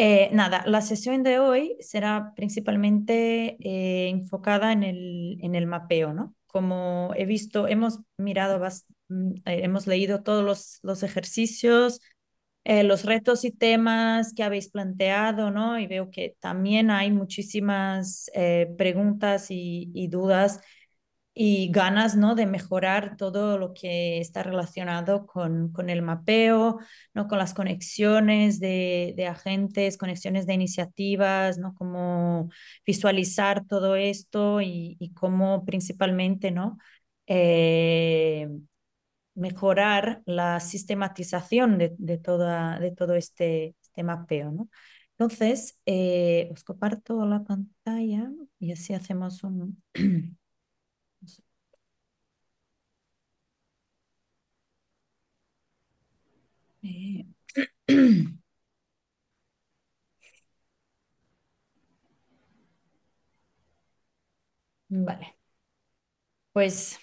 Eh, nada, la sesión de hoy será principalmente eh, enfocada en el, en el mapeo, ¿no? Como he visto, hemos mirado, mm, eh, hemos leído todos los, los ejercicios, eh, los retos y temas que habéis planteado, ¿no? Y veo que también hay muchísimas preguntas y, y dudas y ganas ¿no? de mejorar todo lo que está relacionado con, con el mapeo, ¿no? con las conexiones de, agentes, conexiones de iniciativas, ¿no? cómo visualizar todo esto y, y cómo principalmente ¿no? Eh, mejorar la sistematización de, toda, de todo este, este mapeo. ¿no? Entonces, eh, os comparto la pantalla y así hacemos un... Eh, vale. Pues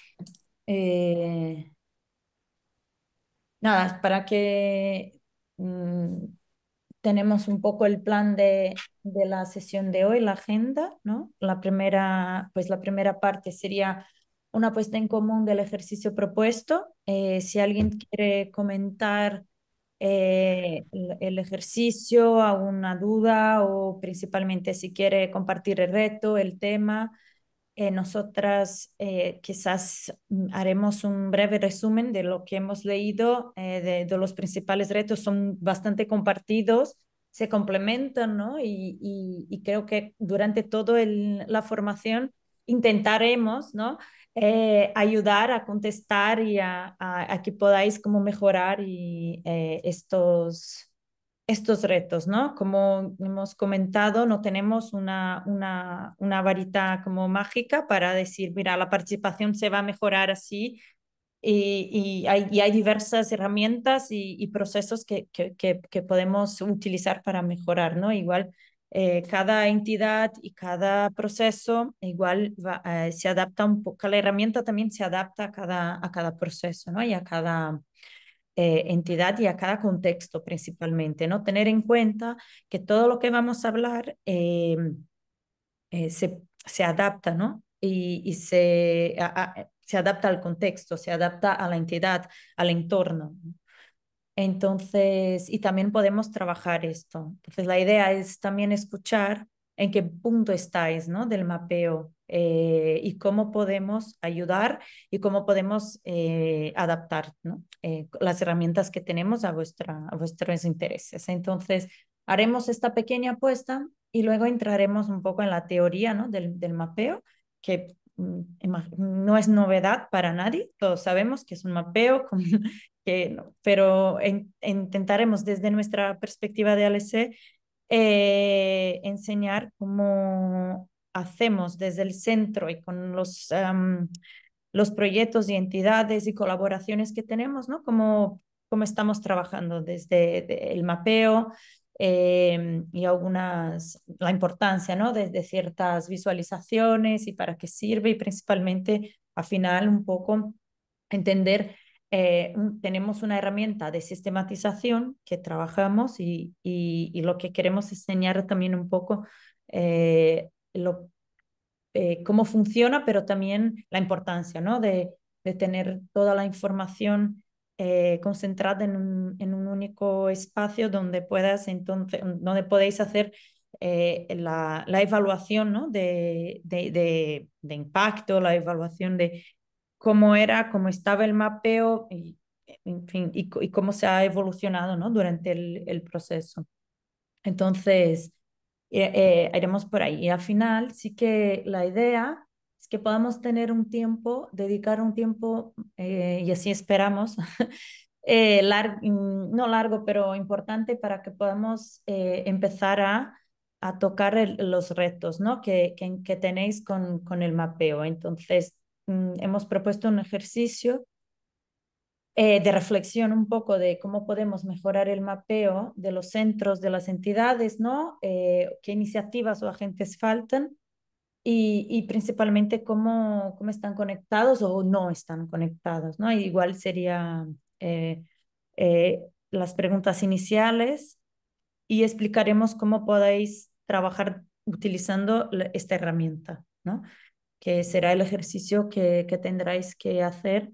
eh, nada, para que mm, tenemos un poco el plan de, la sesión de hoy, la agenda, ¿no? La primera, pues la primera parte sería una puesta en común del ejercicio propuesto. Eh, si alguien quiere comentar eh, el, ejercicio, alguna duda o principalmente si quiere compartir el reto, el tema. Eh, nosotras eh, quizás mm, haremos un breve resumen de lo que hemos leído, de, los principales retos, son bastante compartidos, se complementan, Y, creo que durante toda la formación intentaremos, ¿no? Eh, ayudar a contestar y a, a, que podáis como mejorar y, eh, estos, estos retos, ¿no? Como hemos comentado, no tenemos una, una, una, varita como mágica para decir, mira, la participación se va a mejorar así y, y, hay, y hay, diversas herramientas y, y procesos que, que, que, que, podemos utilizar para mejorar, ¿no? Igual eh, cada entidad y cada proceso igual va, eh, se adapta un poco, la herramienta también se adapta a cada, a cada proceso ¿no? y a cada eh, entidad y a cada contexto principalmente. ¿no? Tener en cuenta que todo lo que vamos a hablar se, se, adapta ¿no? y, y se, se adapta al contexto, se adapta a la entidad, al entorno. Entonces, y también podemos trabajar esto. Entonces, la idea es también escuchar en qué punto estáis ¿no? del mapeo eh, y cómo podemos ayudar y cómo podemos eh, adaptar ¿no? Eh, las herramientas que tenemos a, vuestra, a vuestros intereses. Entonces, haremos esta pequeña apuesta y luego entraremos un poco en la teoría ¿no? del, del mapeo, que Mm, no es novedad para nadie, todos sabemos que es un mapeo, que, pero intentaremos desde nuestra perspectiva de ALC eh, enseñar cómo hacemos desde el centro y con los, los proyectos y entidades y colaboraciones que tenemos, ¿no? Cómo, estamos trabajando desde el mapeo, eh, y algunas, la importancia ¿no? de, ciertas visualizaciones y para qué sirve y principalmente al final un poco entender, eh, tenemos una herramienta de sistematización que trabajamos y, lo que queremos enseñar también un poco eh, cómo funciona, pero también la importancia ¿no? de, de tener toda la información eh, concentrada en un, único espacio donde puedas entonces, donde podéis hacer eh, la, evaluación ¿no? de, de, de, impacto, la evaluación de cómo era, cómo estaba el mapeo y, en y, cómo se ha evolucionado ¿no? durante el, proceso. Entonces, eh, eh, iremos por ahí. Y al final sí que la idea que podamos tener un tiempo, dedicar un tiempo, eh, y así esperamos, eh, mm, no largo, pero importante para que podamos eh, empezar a, a tocar los retos ¿no? que, que, tenéis con, con, el mapeo. Entonces, mm, hemos propuesto un ejercicio de reflexión un poco de cómo podemos mejorar el mapeo de los centros, de las entidades, ¿no? qué iniciativas o agentes faltan y, y, principalmente cómo, cómo están conectados o no están conectados, ¿no? Igual sería eh, eh, las preguntas iniciales y explicaremos cómo podéis trabajar utilizando esta herramienta, ¿no? Que será el ejercicio que, que tendréis que hacer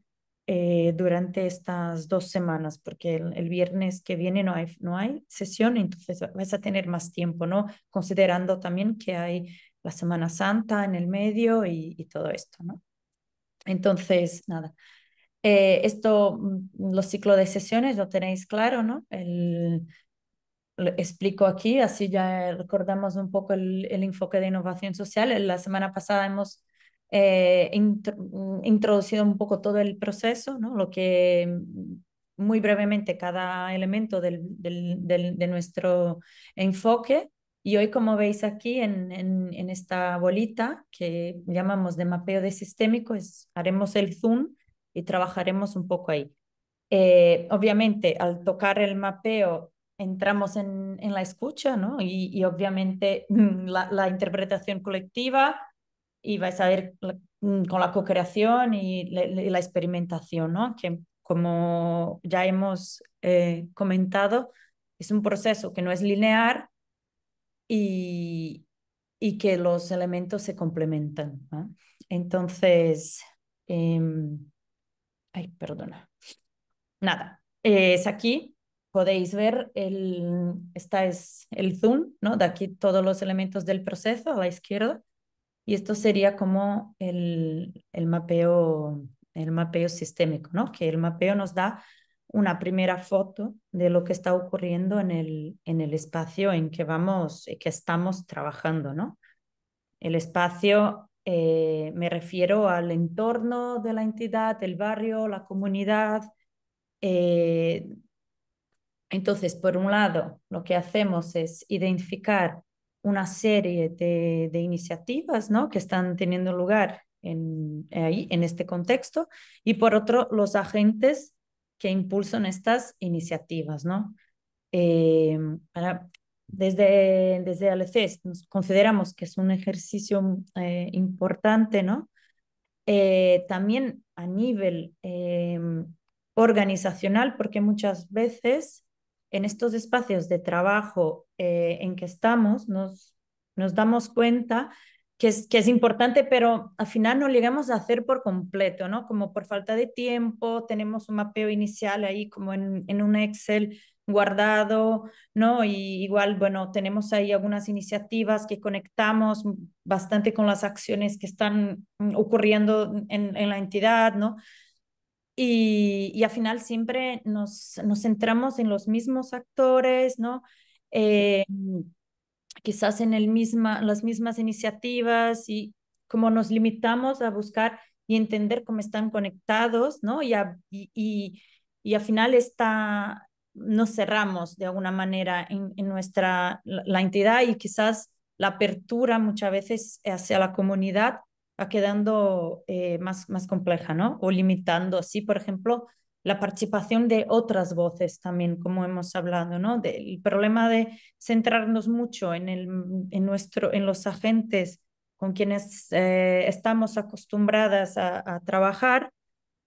eh, durante estas dos semanas, porque el, viernes que viene no hay, no hay sesión, entonces vais a tener más tiempo, ¿no? Considerando también que hay la Semana Santa en el medio y, todo esto, ¿no? Entonces, nada. Eh, esto, mm, los ciclos de sesiones lo tenéis claro, ¿no? El, explico aquí, así ya recordamos un poco el, enfoque de innovación social. La semana pasada hemos eh, mm, introducido un poco todo el proceso, ¿no? Lo que mm, muy brevemente cada elemento de nuestro enfoque y hoy, como veis aquí en, en, esta bolita que llamamos de mapeo de sistémico, es, haremos el zoom y trabajaremos un poco ahí. Eh, obviamente, al tocar el mapeo, entramos en, en la escucha, ¿no? Y, y obviamente mm, la, la, interpretación colectiva y vais a ver mm, con la co-creación y la, experimentación, ¿no? Que como ya hemos eh, comentado, es un proceso que no es lineal, y, y que los elementos se complementan. Entonces, em, ay, perdona. Nada, es aquí, podéis ver, el, esta es el zoom, ¿no? De aquí todos los elementos del proceso a la izquierda. Y esto sería como el, el, mapeo, el mapeo sistémico, ¿no? Que el mapeo nos da una primera foto de lo que está ocurriendo en el, en el espacio en que vamos, eh, que estamos trabajando, ¿no? El espacio, eh, me refiero al entorno de la entidad, el barrio, la comunidad. Eh, entonces, por un lado, lo que hacemos es identificar una serie de, iniciativas ¿no? que están teniendo lugar en, ahí, en este contexto, y por otro, los agentes que impulsan estas iniciativas, ¿no? Eh, desde, desde consideramos que es un ejercicio eh, importante, ¿no? Eh, también a nivel em, organizacional, porque muchas veces en estos espacios de trabajo en que estamos nos, nos damos cuenta que es, que es importante, pero al final no llegamos a hacer por completo, ¿no? Como por falta de tiempo, tenemos un mapeo inicial ahí como en, en un Excel guardado, ¿no? Y igual, bueno, tenemos ahí algunas iniciativas que conectamos bastante con las acciones que están ocurriendo en, en la entidad, ¿no? Y, y, al final siempre nos, nos centramos en los mismos actores, ¿no? Em, quizás en el misma, las mismas iniciativas y como nos limitamos a buscar y entender cómo están conectados, ¿no? Y, a, al final está, nos cerramos de alguna manera en, nuestra, la, entidad y quizás la apertura muchas veces hacia la comunidad va quedando eh, más, más compleja, ¿no? O limitando así, por ejemplo, la participación de otras voces también, como hemos hablado, ¿no? Del problema de centrarnos mucho en, el, en, nuestro, en los agentes con quienes eh, estamos acostumbradas a, trabajar,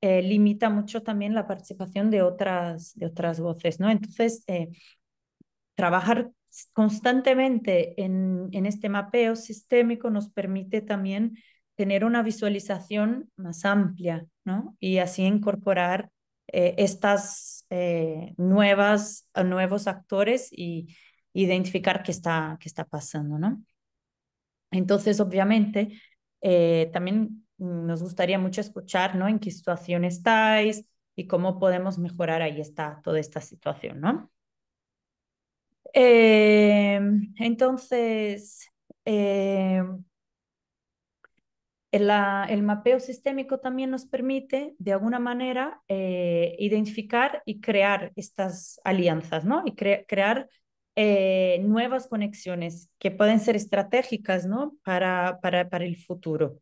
eh, limita mucho también la participación de otras, de otras voces, ¿no? Entonces, eh, trabajar constantemente en, en este mapeo sistémico nos permite también tener una visualización más amplia, ¿no? Y así incorporar estos eh, estas eh, nuevas, nuevos actores y identificar qué está, qué está pasando, ¿no? Entonces, obviamente, eh, también nos gustaría mucho escuchar, ¿no? En qué situación estáis y cómo podemos mejorar ahí está toda esta situación, ¿no? entonces, Ah, el, mapeo sistémico también nos permite, de alguna manera, eh, identificar y crear estas alianzas, ¿no? Y crear eh, nuevas conexiones que pueden ser estratégicas, ¿no? Para, para, para el futuro.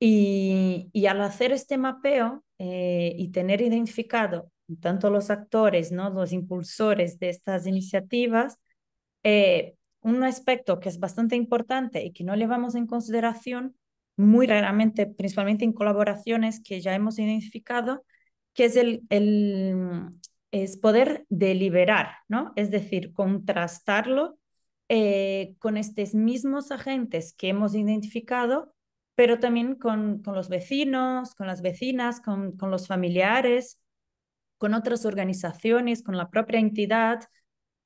Y, y, al hacer este mapeo eh, y tener identificado tanto los actores, ¿no? los impulsores de estas iniciativas, un aspecto que es bastante importante y que no llevamos en consideración muy raramente, principalmente en colaboraciones que ya hemos identificado, que es el, el es poder deliberar, ¿no? Es decir, contrastarlo eh, con estos mismos agentes que hemos identificado, pero también con, con los vecinos, con las vecinas, con, con, los familiares, con otras organizaciones, con la propia entidad,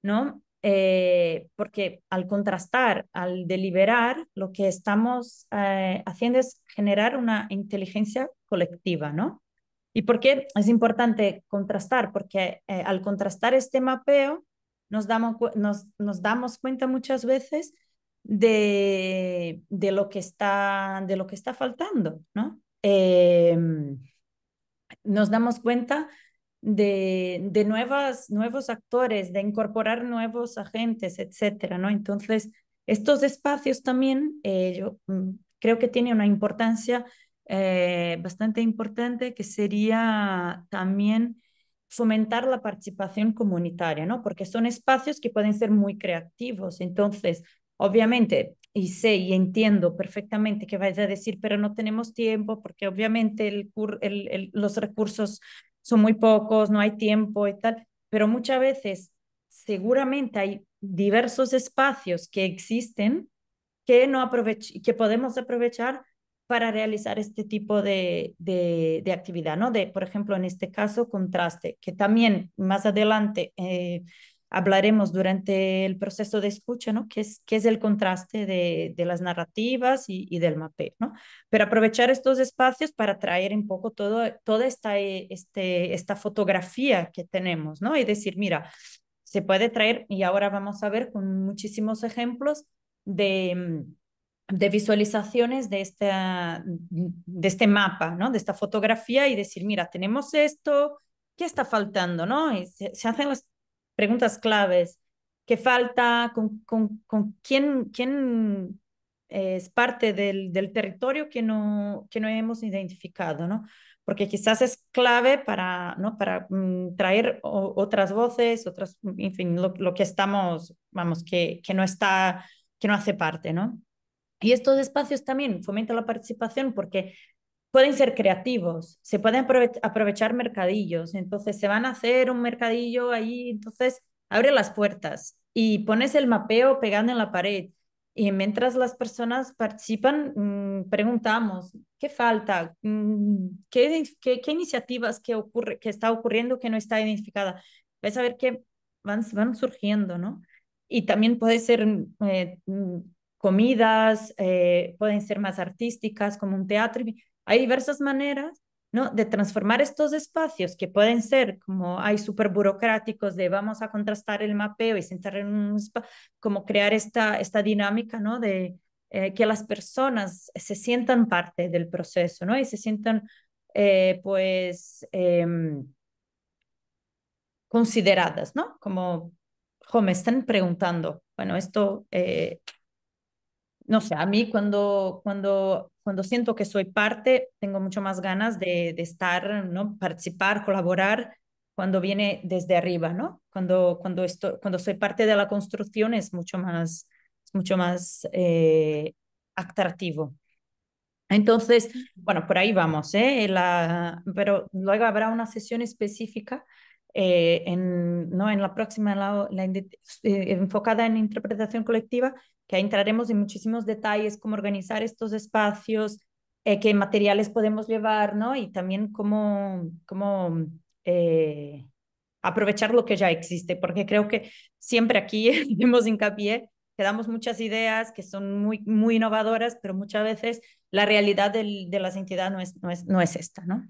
¿no? Eh, porque al contrastar, al deliberar, lo que estamos eh, haciendo es generar una inteligencia colectiva, ¿no? ¿Y por qué es importante contrastar? Porque eh, al contrastar este mapeo, nos damos, nos, nos damos cuenta muchas veces de, de, lo que está, de lo que está faltando, ¿no? Em, nos damos cuenta de, nuevas, nuevos actores, de incorporar nuevos agentes, etcétera, ¿no? Entonces, estos espacios también, eh, yo mm, creo que tiene una importancia eh, bastante importante que sería también fomentar la participación comunitaria, ¿no? Porque son espacios que pueden ser muy creativos. Entonces, obviamente, y sé y entiendo perfectamente que vais a decir, pero no tenemos tiempo porque obviamente los recursos son muy pocos, no hay tiempo y tal, pero muchas veces seguramente hay diversos espacios que existen que, no aprovech que podemos aprovechar para realizar este tipo de, de, actividad, ¿no? De, por ejemplo, en este caso, contraste, que también más adelante eh, hablaremos durante el proceso de escucha, ¿no? Que es, que es el contraste de, de las narrativas y, del mapeo, ¿no? Pero aprovechar estos espacios para traer un poco todo, toda esta, eh, este, esta fotografía que tenemos, ¿no? Y decir, mira, se puede traer, y ahora vamos a ver con muchísimos ejemplos de mm, de visualizaciones de, esta, de este mapa, ¿no? de esta fotografía y decir, mira, tenemos esto, ¿qué está faltando? ¿no? Y se, se hacen las preguntas claves, qué falta, con, con, con quién, quién eh, es parte del, del, territorio que no, que no hemos identificado, ¿no? Porque quizás es clave para, ¿no? para mm, traer otras voces, otras, en fin, lo, lo, que estamos, vamos, que, que no está, que no hace parte, ¿no? Y estos espacios también fomentan la participación porque pueden ser creativos, se pueden aprovechar mercadillos, entonces se van a hacer un mercadillo ahí, entonces abre las puertas y pones el mapeo pegando en la pared. Y mientras las personas participan, mm, preguntamos, ¿qué falta? Mm, ¿Qué, qué, iniciativas que, ocurre, que está ocurriendo que no está identificada? Ves a ver que van, van surgiendo, ¿no? Y también puede ser mm, eh, comidas, eh, pueden ser más artísticas, como un teatro. Hay diversas maneras ¿no? de transformar estos espacios que pueden ser como hay súper burocráticos de vamos a contrastar el mapeo y sentar en un como crear esta, esta dinámica ¿no? de eh, que las personas se sientan parte del proceso ¿no? y se sientan eh, pues em, consideradas, ¿no? Como, me están preguntando, bueno, esto eh, no sé, a mí cuando, cuando, cuando siento que soy parte, tengo mucho más ganas de, estar, ¿no? Participar, colaborar cuando viene desde arriba, ¿no? Cuando, cuando, cuando soy parte de la construcción es mucho más, es mucho más eh, atractivo. Entonces, bueno, por ahí vamos, ¿eh? La, pero luego habrá una sesión específica eh, en, ¿no? en la próxima, eh, enfocada en interpretación colectiva, que entraremos en muchísimos detalles, cómo organizar estos espacios, eh, qué materiales podemos llevar, ¿no? Y también cómo, cómo aprovechar lo que ya existe, porque creo que siempre aquí hemos hincapié que damos muchas ideas que son muy, muy innovadoras, pero muchas veces la realidad de la entidad no es, no es, no es esta, ¿no?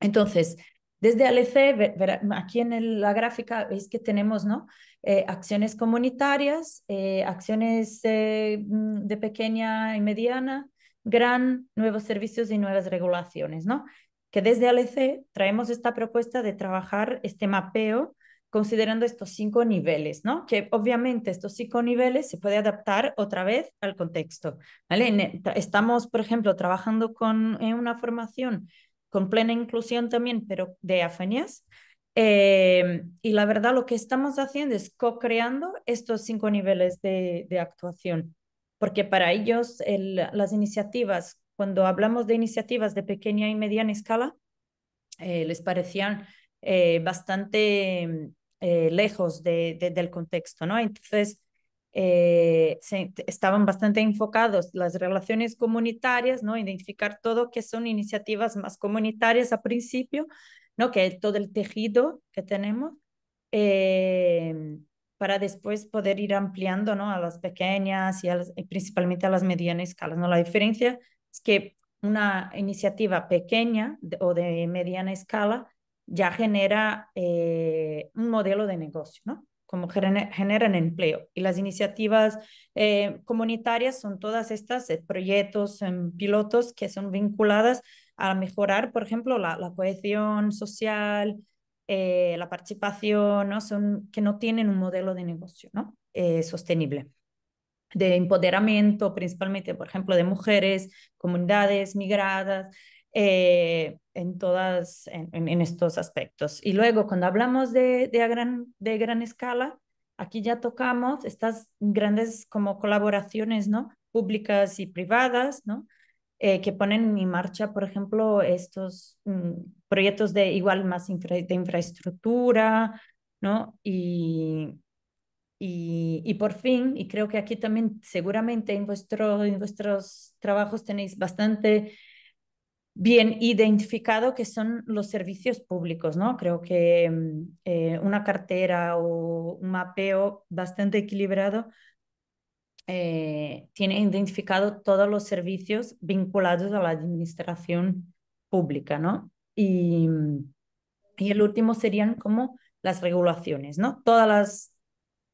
Entonces, desde ALC, aquí en la gráfica veis que tenemos ¿no? Eh, acciones comunitarias, eh, acciones eh, mm, de pequeña y mediana, gran, nuevos servicios y nuevas regulaciones, ¿no? que desde ALC traemos esta propuesta de trabajar este mapeo considerando estos cinco niveles, ¿no? Que obviamente estos cinco niveles se puede adaptar otra vez al contexto, ¿vale? Estamos, por ejemplo, trabajando con en una formación con plena inclusión también, pero de afanías, eh, y la verdad lo que estamos haciendo es co-creando estos cinco niveles de, actuación, porque para ellos las iniciativas, cuando hablamos de iniciativas de pequeña y mediana escala, eh, les parecían eh, bastante lejos del contexto, ¿no? Entonces, eh, estaban bastante enfocados las relaciones comunitarias, ¿no? Identificar todo que son iniciativas más comunitarias a principio, ¿no? Que todo el tejido que tenemos, eh, para después poder ir ampliando, ¿no? A las pequeñas y, principalmente a las medianas escalas, ¿no? La diferencia es que una iniciativa pequeña o de mediana escala ya genera eh, un modelo de negocio, ¿no? como generan empleo. Y las iniciativas eh, comunitarias son todas estas eh, proyectos, pilotos que son vinculadas a mejorar, por ejemplo, la, la cohesión social, eh, la participación, ¿no? Son, que no tienen un modelo de negocio ¿no? sostenible de empoderamiento, principalmente, por ejemplo, de mujeres, comunidades migradas, eh, en todas, en, estos aspectos. Y luego, cuando hablamos de, de, a gran, de gran escala, aquí ya tocamos estas grandes como colaboraciones, ¿no? Públicas y privadas, ¿no? Eh, que ponen en marcha, por ejemplo, estos mm, proyectos de igual más de infraestructura, ¿no? Y, y, y, por fin, y creo que aquí también seguramente en, vuestro, en vuestros trabajos tenéis bastante bien identificado que son los servicios públicos, ¿no? Creo que mm, eh, una cartera o un mapeo bastante equilibrado eh, tiene identificado todos los servicios vinculados a la administración pública, ¿no? Y, mm, y el último serían como las regulaciones, ¿no? Todas las,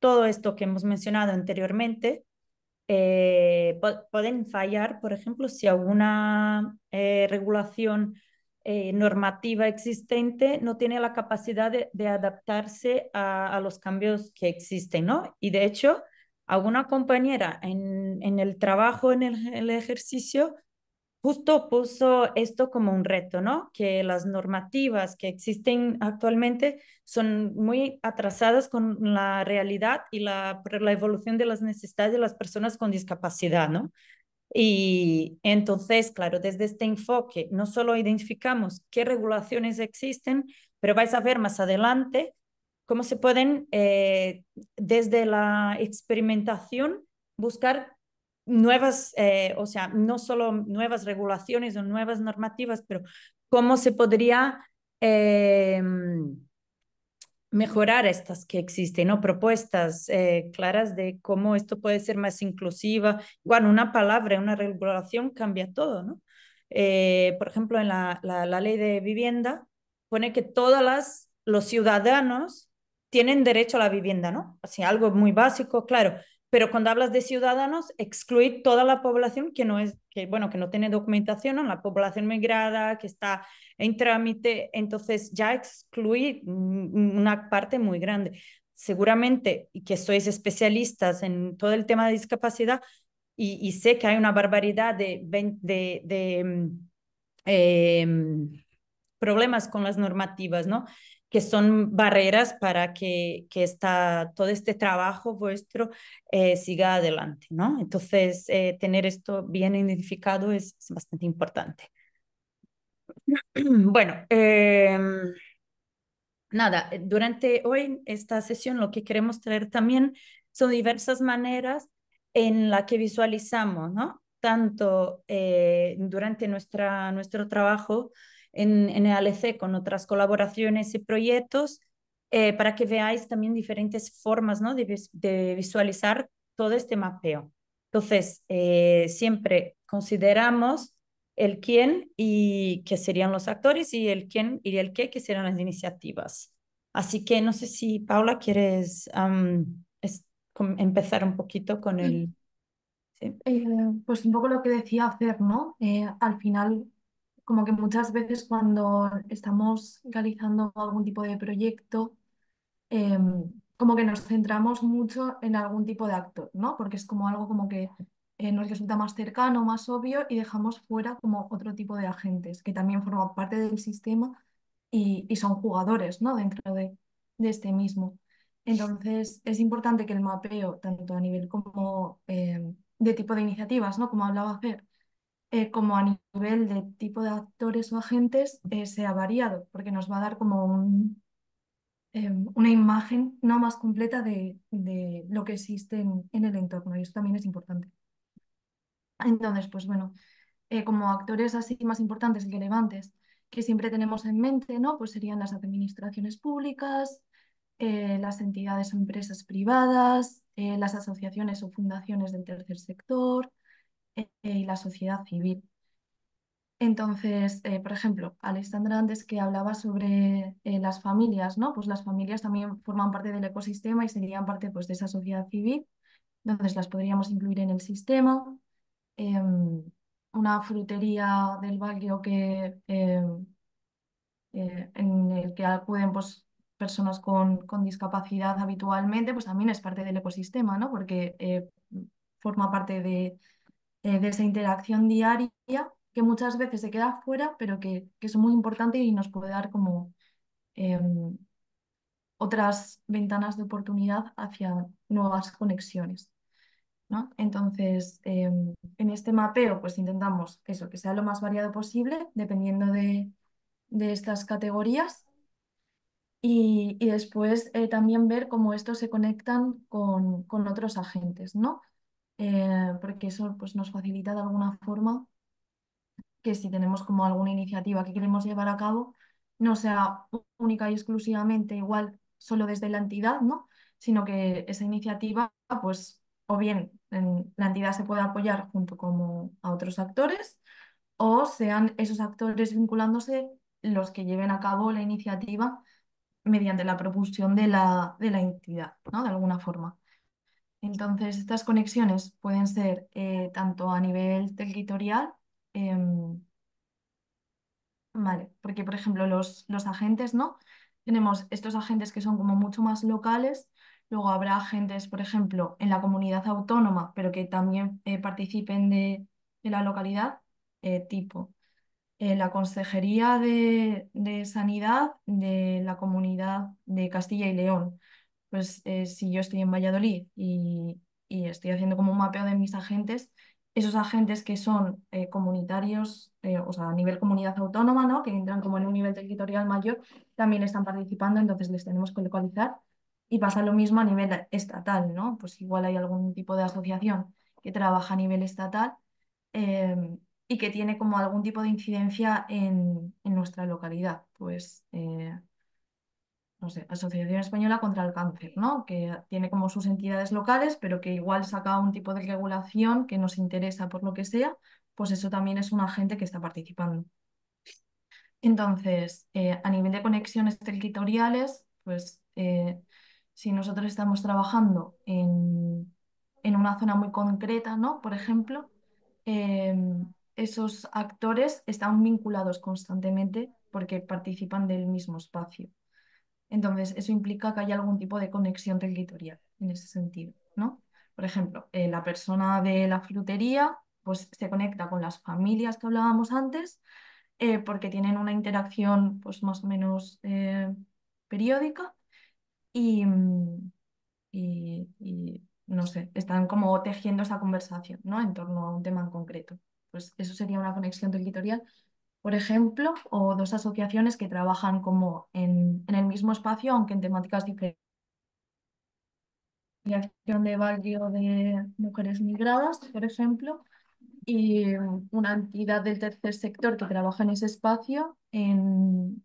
todo esto que hemos mencionado anteriormente, eh, pueden fallar, por ejemplo, si alguna eh, regulación eh, normativa existente no tiene la capacidad de, adaptarse a, los cambios que existen, ¿no? Y de hecho, alguna compañera en, el trabajo, en el ejercicio, justo puso esto como un reto, ¿no? Que las normativas que existen actualmente son muy atrasadas con la realidad y la, la evolución de las necesidades de las personas con discapacidad, ¿no? Y entonces, claro, desde este enfoque, no solo identificamos qué regulaciones existen, pero vais a ver más adelante cómo se pueden, eh, desde la experimentación, buscar nuevas, eh, o sea, no solo nuevas regulaciones o nuevas normativas, pero cómo se podría em, mejorar estas que existen, ¿no? Propuestas eh, claras de cómo esto puede ser más inclusiva. Bueno, una palabra, una regulación cambia todo, ¿no? Eh, por ejemplo, en la, la, la ley de vivienda pone que todas las los ciudadanos tienen derecho a la vivienda, ¿no? Así, algo muy básico, claro pero cuando hablas de ciudadanos, excluir toda la población que no es, que bueno, que no tiene documentación, la población migrada que está en trámite, entonces ya excluir una parte muy grande. Seguramente, y que sois especialistas en todo el tema de discapacidad, y, sé que hay una barbaridad de, de, mm, em, problemas con las normativas, ¿no? que son barreras para que, que esta, todo este trabajo vuestro eh, siga adelante, ¿no? Entonces, eh, tener esto bien identificado es, bastante importante. Bueno, em, nada, eh, durante hoy esta sesión lo que queremos traer también son diversas maneras en las que visualizamos, ¿no? Tanto durante nuestra, nuestro trabajo, en, en el ALC con otras colaboraciones y proyectos eh, para que veáis también diferentes formas ¿no? de, visualizar todo este mapeo. Entonces, eh, siempre consideramos el quién y qué serían los actores y el quién y el qué que serían las iniciativas. Así que no sé si Paula quieres empezar un poquito con el... Eh, pues un poco lo que decía hacer, ¿no? al final como que muchas veces cuando estamos realizando algún tipo de proyecto, em, como que nos centramos mucho en algún tipo de actor, ¿no? Porque es como algo como que eh, nos resulta más cercano, más obvio y dejamos fuera como otro tipo de agentes que también forman parte del sistema y, son jugadores, ¿no? Dentro de, este mismo. Entonces, es importante que el mapeo, tanto a nivel como em, de tipo de iniciativas, ¿no? Como hablaba hacer eh, como a nivel de tipo de actores o agentes eh, se ha variado, porque nos va a dar como em, una imagen no más completa de, lo que existe en, el entorno, y eso también es importante. Entonces, pues bueno, eh, como actores así más importantes y relevantes que siempre tenemos en mente, ¿no? Pues serían las administraciones públicas, las entidades o empresas privadas, las asociaciones o fundaciones del tercer sector, eh, y la sociedad civil. Entonces, eh, por ejemplo, Alexandra antes que hablaba sobre eh, las familias, ¿no? Pues las familias también forman parte del ecosistema y serían parte pues, de esa sociedad civil, entonces las podríamos incluir en el sistema. Em, una frutería del barrio que, em, en el que acuden pues, personas con, con, discapacidad habitualmente, pues también es parte del ecosistema, ¿no? Porque forma parte de, eh, de esa interacción diaria que muchas veces se queda fuera, pero que, es muy importante y nos puede dar como em, otras ventanas de oportunidad hacia nuevas conexiones. Entonces, em, en este mapeo, pues intentamos eso, que sea lo más variado posible, dependiendo de, estas categorías. Y, después eh, también ver cómo estos se conectan con, con otros agentes, ¿no? Eh, porque eso pues, nos facilita de alguna forma que si tenemos como alguna iniciativa que queremos llevar a cabo, no sea única y exclusivamente igual solo desde la entidad, ¿no? sino que esa iniciativa, pues, o bien la entidad se pueda apoyar junto como a otros actores, o sean esos actores vinculándose los que lleven a cabo la iniciativa mediante la propulsión de la, de la entidad, ¿no? De alguna forma. Entonces, estas conexiones pueden ser eh, tanto a nivel territorial, em, porque por ejemplo los, agentes, ¿no? Tenemos estos agentes que son como mucho más locales, luego habrá agentes, por ejemplo, en la comunidad autónoma, pero que también eh, participen de, la localidad, eh, tipo la Consejería de Sanidad de la Comunidad de Castilla y León pues eh, si yo estoy en Valladolid y, estoy haciendo como un mapeo de mis agentes, esos agentes que son eh, comunitarios, eh, o sea, a nivel comunidad autónoma, ¿no? que entran como en un nivel territorial mayor, también están participando, entonces les tenemos que localizar. Y pasa lo mismo a nivel estatal, ¿no? Pues igual hay algún tipo de asociación que trabaja a nivel estatal em, y que tiene como algún tipo de incidencia en, nuestra localidad. Pues Asociación Española contra el Cáncer, ¿no? Que tiene como sus entidades locales, pero que igual saca un tipo de regulación que nos interesa por lo que sea, pues eso también es un agente que está participando. Entonces, eh, a nivel de conexiones territoriales, pues eh, si nosotros estamos trabajando en, una zona muy concreta, ¿no? Por ejemplo, em, esos actores están vinculados constantemente porque participan del mismo espacio. Entonces, eso implica que hay algún tipo de conexión territorial en ese sentido, ¿no? Por ejemplo, eh, la persona de la frutería pues, se conecta con las familias que hablábamos antes eh, porque tienen una interacción pues, más o menos eh, periódica y, no sé, están como tejiendo esa conversación ¿no? en torno a un tema en concreto. Pues eso sería una conexión territorial por ejemplo, o dos asociaciones que trabajan como en, el mismo espacio, aunque en temáticas diferentes. La Asociación de Barrio de Mujeres Migradas, por ejemplo, y una entidad del tercer sector que trabaja en ese espacio en,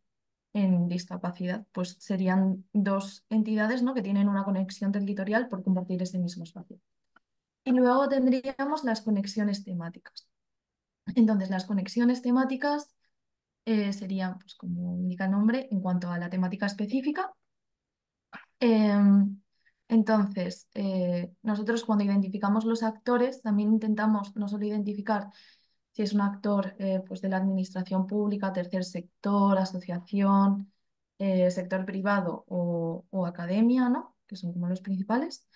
discapacidad. Pues serían dos entidades ¿no? que tienen una conexión territorial por compartir ese mismo espacio. Y luego tendríamos las conexiones temáticas. Entonces, las conexiones temáticas eh, serían, pues, como indica el nombre, en cuanto a la temática específica. Em, entonces, eh, nosotros cuando identificamos los actores, también intentamos no solo identificar si es un actor eh, pues, de la administración pública, tercer sector, asociación, sector privado o, o academia, ¿no? que son como los principales,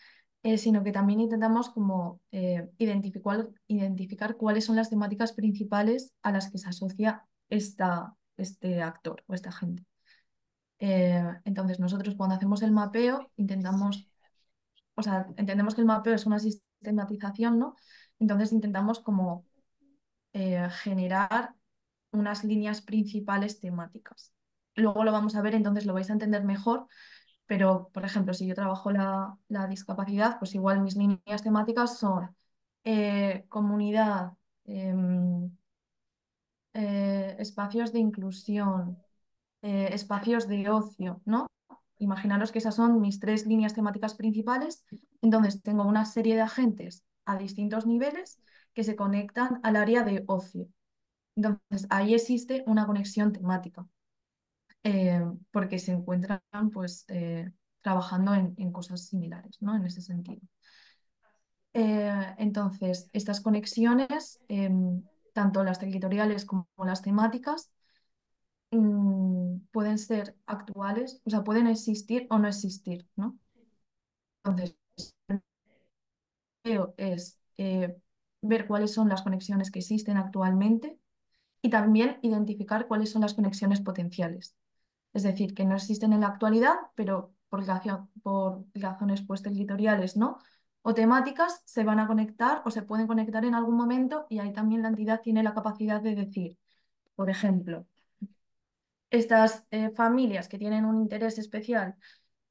eh, sino que también intentamos como eh, identificar, cuáles son las temáticas principales a las que se asocia esta, este actor o esta gente. Eh, entonces nosotros cuando hacemos el mapeo intentamos, o sea, entendemos que el mapeo es una sistematización, ¿no? Entonces intentamos como generar unas líneas principales temáticas. Luego lo vamos a ver, entonces lo vais a entender mejor, pero, por ejemplo, si yo trabajo la, discapacidad, pues igual mis líneas temáticas son eh, comunidad, em, eh, espacios de inclusión, eh, espacios de ocio, ¿no? Imaginaros que esas son mis tres líneas temáticas principales. Entonces, tengo una serie de agentes a distintos niveles que se conectan al área de ocio. Entonces, ahí existe una conexión temática. Eh, porque se encuentran pues, eh, trabajando en, cosas similares, ¿no? En ese sentido. Eh, entonces, estas conexiones, em, tanto las territoriales como las temáticas, mm, pueden ser actuales, o sea, pueden existir o no existir, ¿no? Entonces, es ver cuáles son las conexiones que existen actualmente y también identificar cuáles son las conexiones potenciales es decir, que no existen en la actualidad, pero por, por razones pues, territoriales ¿no? o temáticas se van a conectar o se pueden conectar en algún momento y ahí también la entidad tiene la capacidad de decir, por ejemplo, estas eh, familias que tienen un interés especial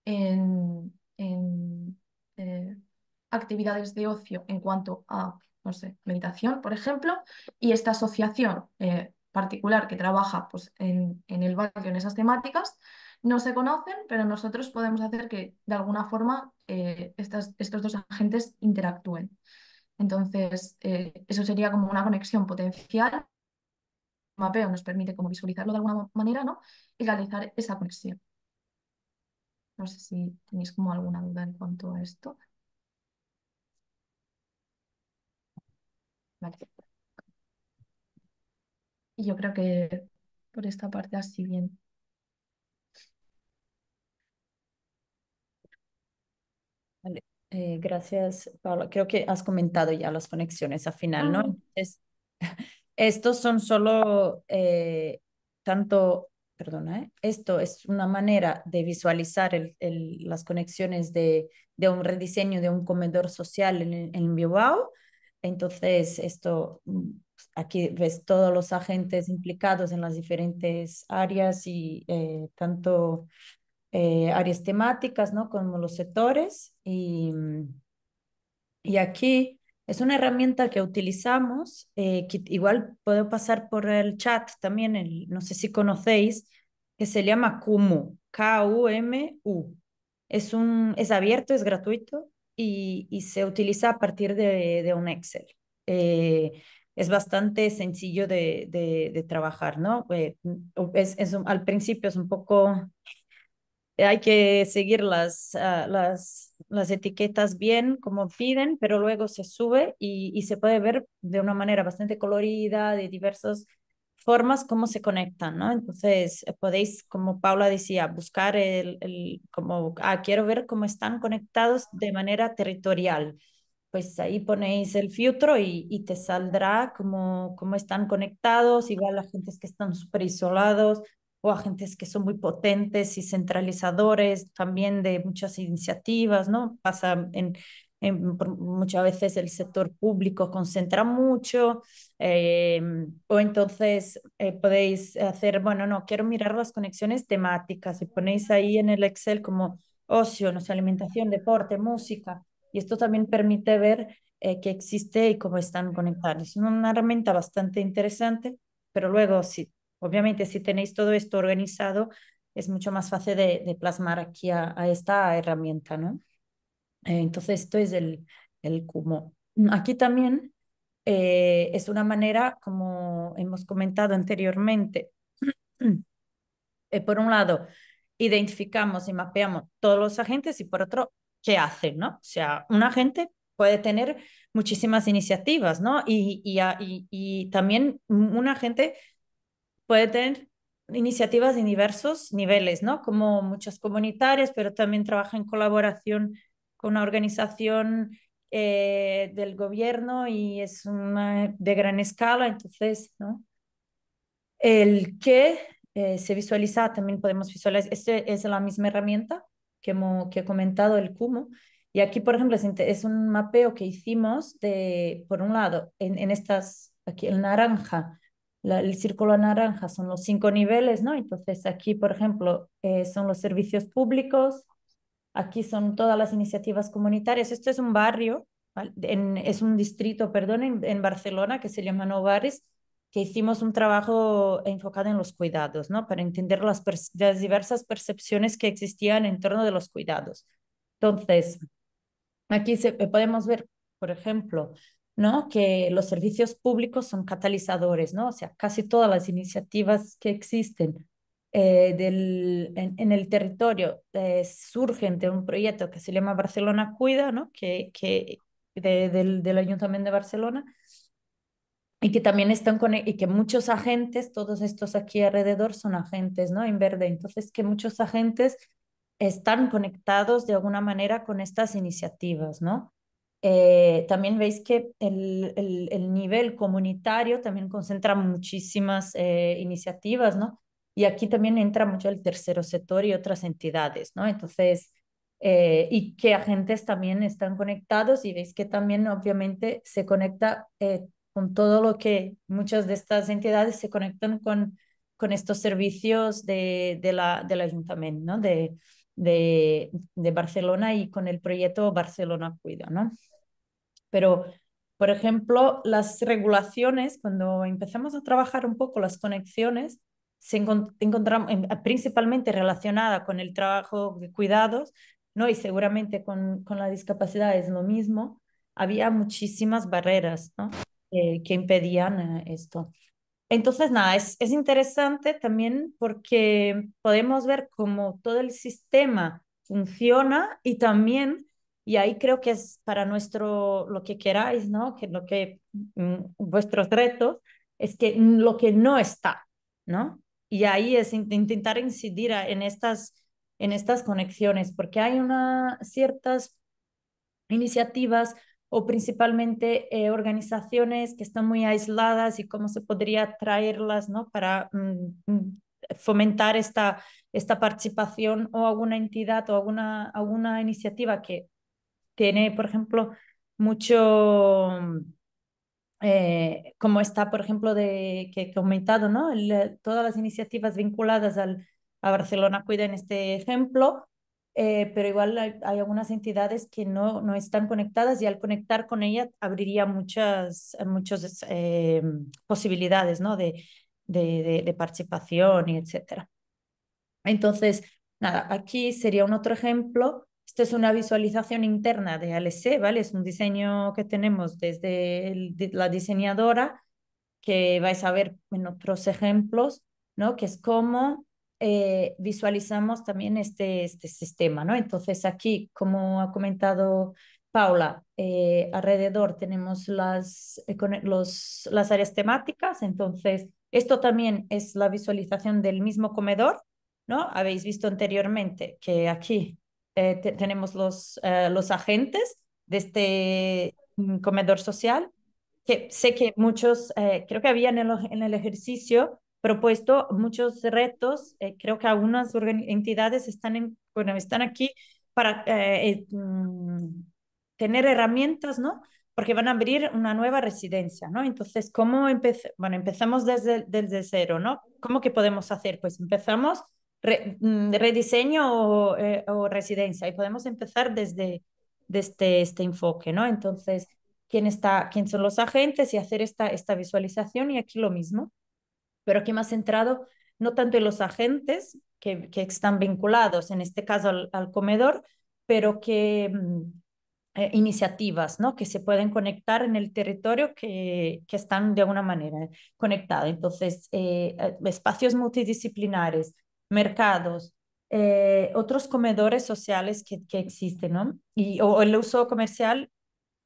en, eh, actividades de ocio en cuanto a, no sé, meditación, por ejemplo, y esta asociación eh, particular que trabaja pues, en, en el barrio en esas temáticas, no se conocen, pero nosotros podemos hacer que de alguna forma eh, estos dos agentes interactúen. Entonces, eh, eso sería como una conexión potencial. El mapeo nos permite como visualizarlo de alguna manera, ¿no? Y realizar esa conexión. No sé si tenéis como alguna duda en cuanto a esto. Vale. Y yo creo que por esta parte así bien. Eh, gracias, Paula. Creo que has comentado ya las conexiones al final, ¿no? Ah. estos son solo eh, tanto, perdona, ¿eh? esto es una manera de visualizar el, las conexiones de, de, un rediseño de un comedor social en, en Bilbao, entonces, esto, mm, aquí ves todos los agentes implicados en las diferentes áreas y eh, tanto eh, áreas temáticas, ¿no? Como los sectores. Y, mm, y aquí es una herramienta que utilizamos, eh, igual puedo pasar por el chat también, el, no sé si conocéis, que se llama KUMU, K-U-M-U. Es, un, es abierto, es gratuito y, se utiliza a partir de, un Excel. Eh, es bastante sencillo de, trabajar, ¿no? Eh, al principio es un poco, hay que seguir ah, las, las, etiquetas bien como piden, pero luego se sube y, se puede ver de una manera bastante colorida, de diversos formas cómo se conectan, ¿no? Entonces, eh, podéis, como Paula decía, buscar el, el como, ah, quiero ver cómo están conectados de manera territorial. Pues ahí ponéis el filtro y, y te saldrá cómo, cómo están conectados, igual a gentes que están súper isolados o agentes que son muy potentes y centralizadores también de muchas iniciativas, ¿no? Pasa en, muchas veces el sector público concentra mucho, eh, o entonces eh, podéis hacer, bueno, no, quiero mirar las conexiones temáticas y ponéis ahí en el Excel como ocio, no alimentación, deporte, música, y esto también permite ver eh, qué existe y cómo están conectados. Es una herramienta bastante interesante, pero luego, si, obviamente, si tenéis todo esto organizado, es mucho más fácil de, plasmar aquí a esta herramienta, ¿no? entonces, esto es el, el cómo. Aquí también eh, es una manera, como hemos comentado anteriormente, eh, por un lado, identificamos y mapeamos todos los agentes y por otro, ¿qué hacen? ¿no? O sea, un agente puede tener muchísimas iniciativas, ¿no? Y, y, y, también un agente puede tener iniciativas en diversos niveles, ¿no? Como muchas comunitarias, pero también trabaja en colaboración con una organización eh, del gobierno y es una de gran escala, entonces, ¿no? El que eh, se visualiza, también podemos visualizar, esta es la misma herramienta que, que he comentado, el CUMO, y aquí, por ejemplo, es, un mapeo que hicimos de, por un lado, en, estas, aquí el naranja, el círculo naranja son los cinco niveles, ¿no? Entonces aquí, por ejemplo, eh, son los servicios públicos, Aquí son todas las iniciativas comunitarias. Esto es un barrio, es un distrito, perdón, en, Barcelona que se llama Novares, que hicimos un trabajo enfocado en los cuidados, ¿no? Para entender las, diversas percepciones que existían en torno de los cuidados. Entonces, aquí eh, podemos ver, por ejemplo, ¿no? que los servicios públicos son catalizadores, ¿no? o sea, casi todas las iniciativas que existen eh, del, en, el territorio eh, surgen de un proyecto que se llama Barcelona Cuida, ¿no? que, que del, del, Ayuntamiento de Barcelona, y que también están con, e, y que muchos agentes, todos estos aquí alrededor son agentes, ¿no? En verde, entonces que muchos agentes están conectados de alguna manera con estas iniciativas, ¿no? Eh, también veis que el, el, el, nivel comunitario también concentra muchísimas eh, iniciativas, ¿no? Y aquí también entra mucho el tercero sector y otras entidades, ¿no? Entonces, eh, y que agentes también están conectados y veis que también obviamente se conecta eh, con todo lo que muchas de estas entidades se conectan con, con estos servicios de, la, del ayuntamiento, ¿no? De, de, de, Barcelona y con el proyecto Barcelona Cuida, ¿no? Pero, por ejemplo, las regulaciones, cuando empezamos a trabajar un poco las conexiones, se encontramos principalmente relacionada con el trabajo de cuidados, ¿no? y seguramente con, con la discapacidad es lo mismo, había muchísimas barreras ¿no? Eh, que impedían eh, esto. Entonces, nada, es, es, interesante también porque podemos ver cómo todo el sistema funciona y también, y ahí creo que es para nuestro, lo que queráis, ¿no? Que lo que, mm, vuestros retos, es que lo que no está, ¿no? Y ahí es intentar incidir en estas, en estas conexiones, porque hay ciertas iniciativas o principalmente eh, organizaciones que están muy aisladas y cómo se podría traerlas ¿no? para mm, mm, fomentar esta, esta participación o alguna entidad o alguna, alguna iniciativa que tiene, por ejemplo, mucho eh, como está, por ejemplo, de, que he comentado, ¿no? Eh, todas las iniciativas vinculadas al, a Barcelona Cuida en este ejemplo, eh, pero igual hay, algunas entidades que no, no están conectadas y al conectar con ellas abriría muchas, muchas posibilidades ¿no? de, de, de, de participación y etcétera. Entonces, nada, aquí sería un otro ejemplo esta es una visualización interna de ALC, ¿vale? Es un diseño que tenemos desde la diseñadora que vais a ver en otros ejemplos, ¿no? Que es cómo eh, visualizamos también este, este sistema, ¿no? Entonces aquí, como ha comentado Paula, eh, alrededor tenemos las, eh, e, los, las áreas temáticas, entonces esto también es la visualización del mismo comedor, ¿no? Habéis visto anteriormente que aquí eh, tenemos los, eh, los agentes de este mm, comedor social, que sé que muchos, eh, creo que habían en, en, el ejercicio propuesto muchos retos, creo que algunas entidades están, bueno, están aquí para mm, tener herramientas, ¿no? Porque van a abrir una nueva residencia, ¿no? Entonces, ¿cómo empezamos? Bueno, empezamos desde, desde cero, ¿no? ¿Cómo que podemos hacer? Pues empezamos Mm, rediseño eh, o, residencia. Y podemos empezar desde, desde este enfoque, ¿no? Entonces, ¿quién, está, quién son los agentes y hacer esta, esta visualización y aquí lo mismo, pero aquí más centrado no tanto en los agentes que, están vinculados, en este caso al, comedor, pero que mm, eh, iniciativas ¿no? que se pueden conectar en el territorio que, que están de alguna manera conectados. Entonces, eh, espacios multidisciplinares, mercados, eh, otros comedores sociales que, que existen, ¿no? Y, o el uso comercial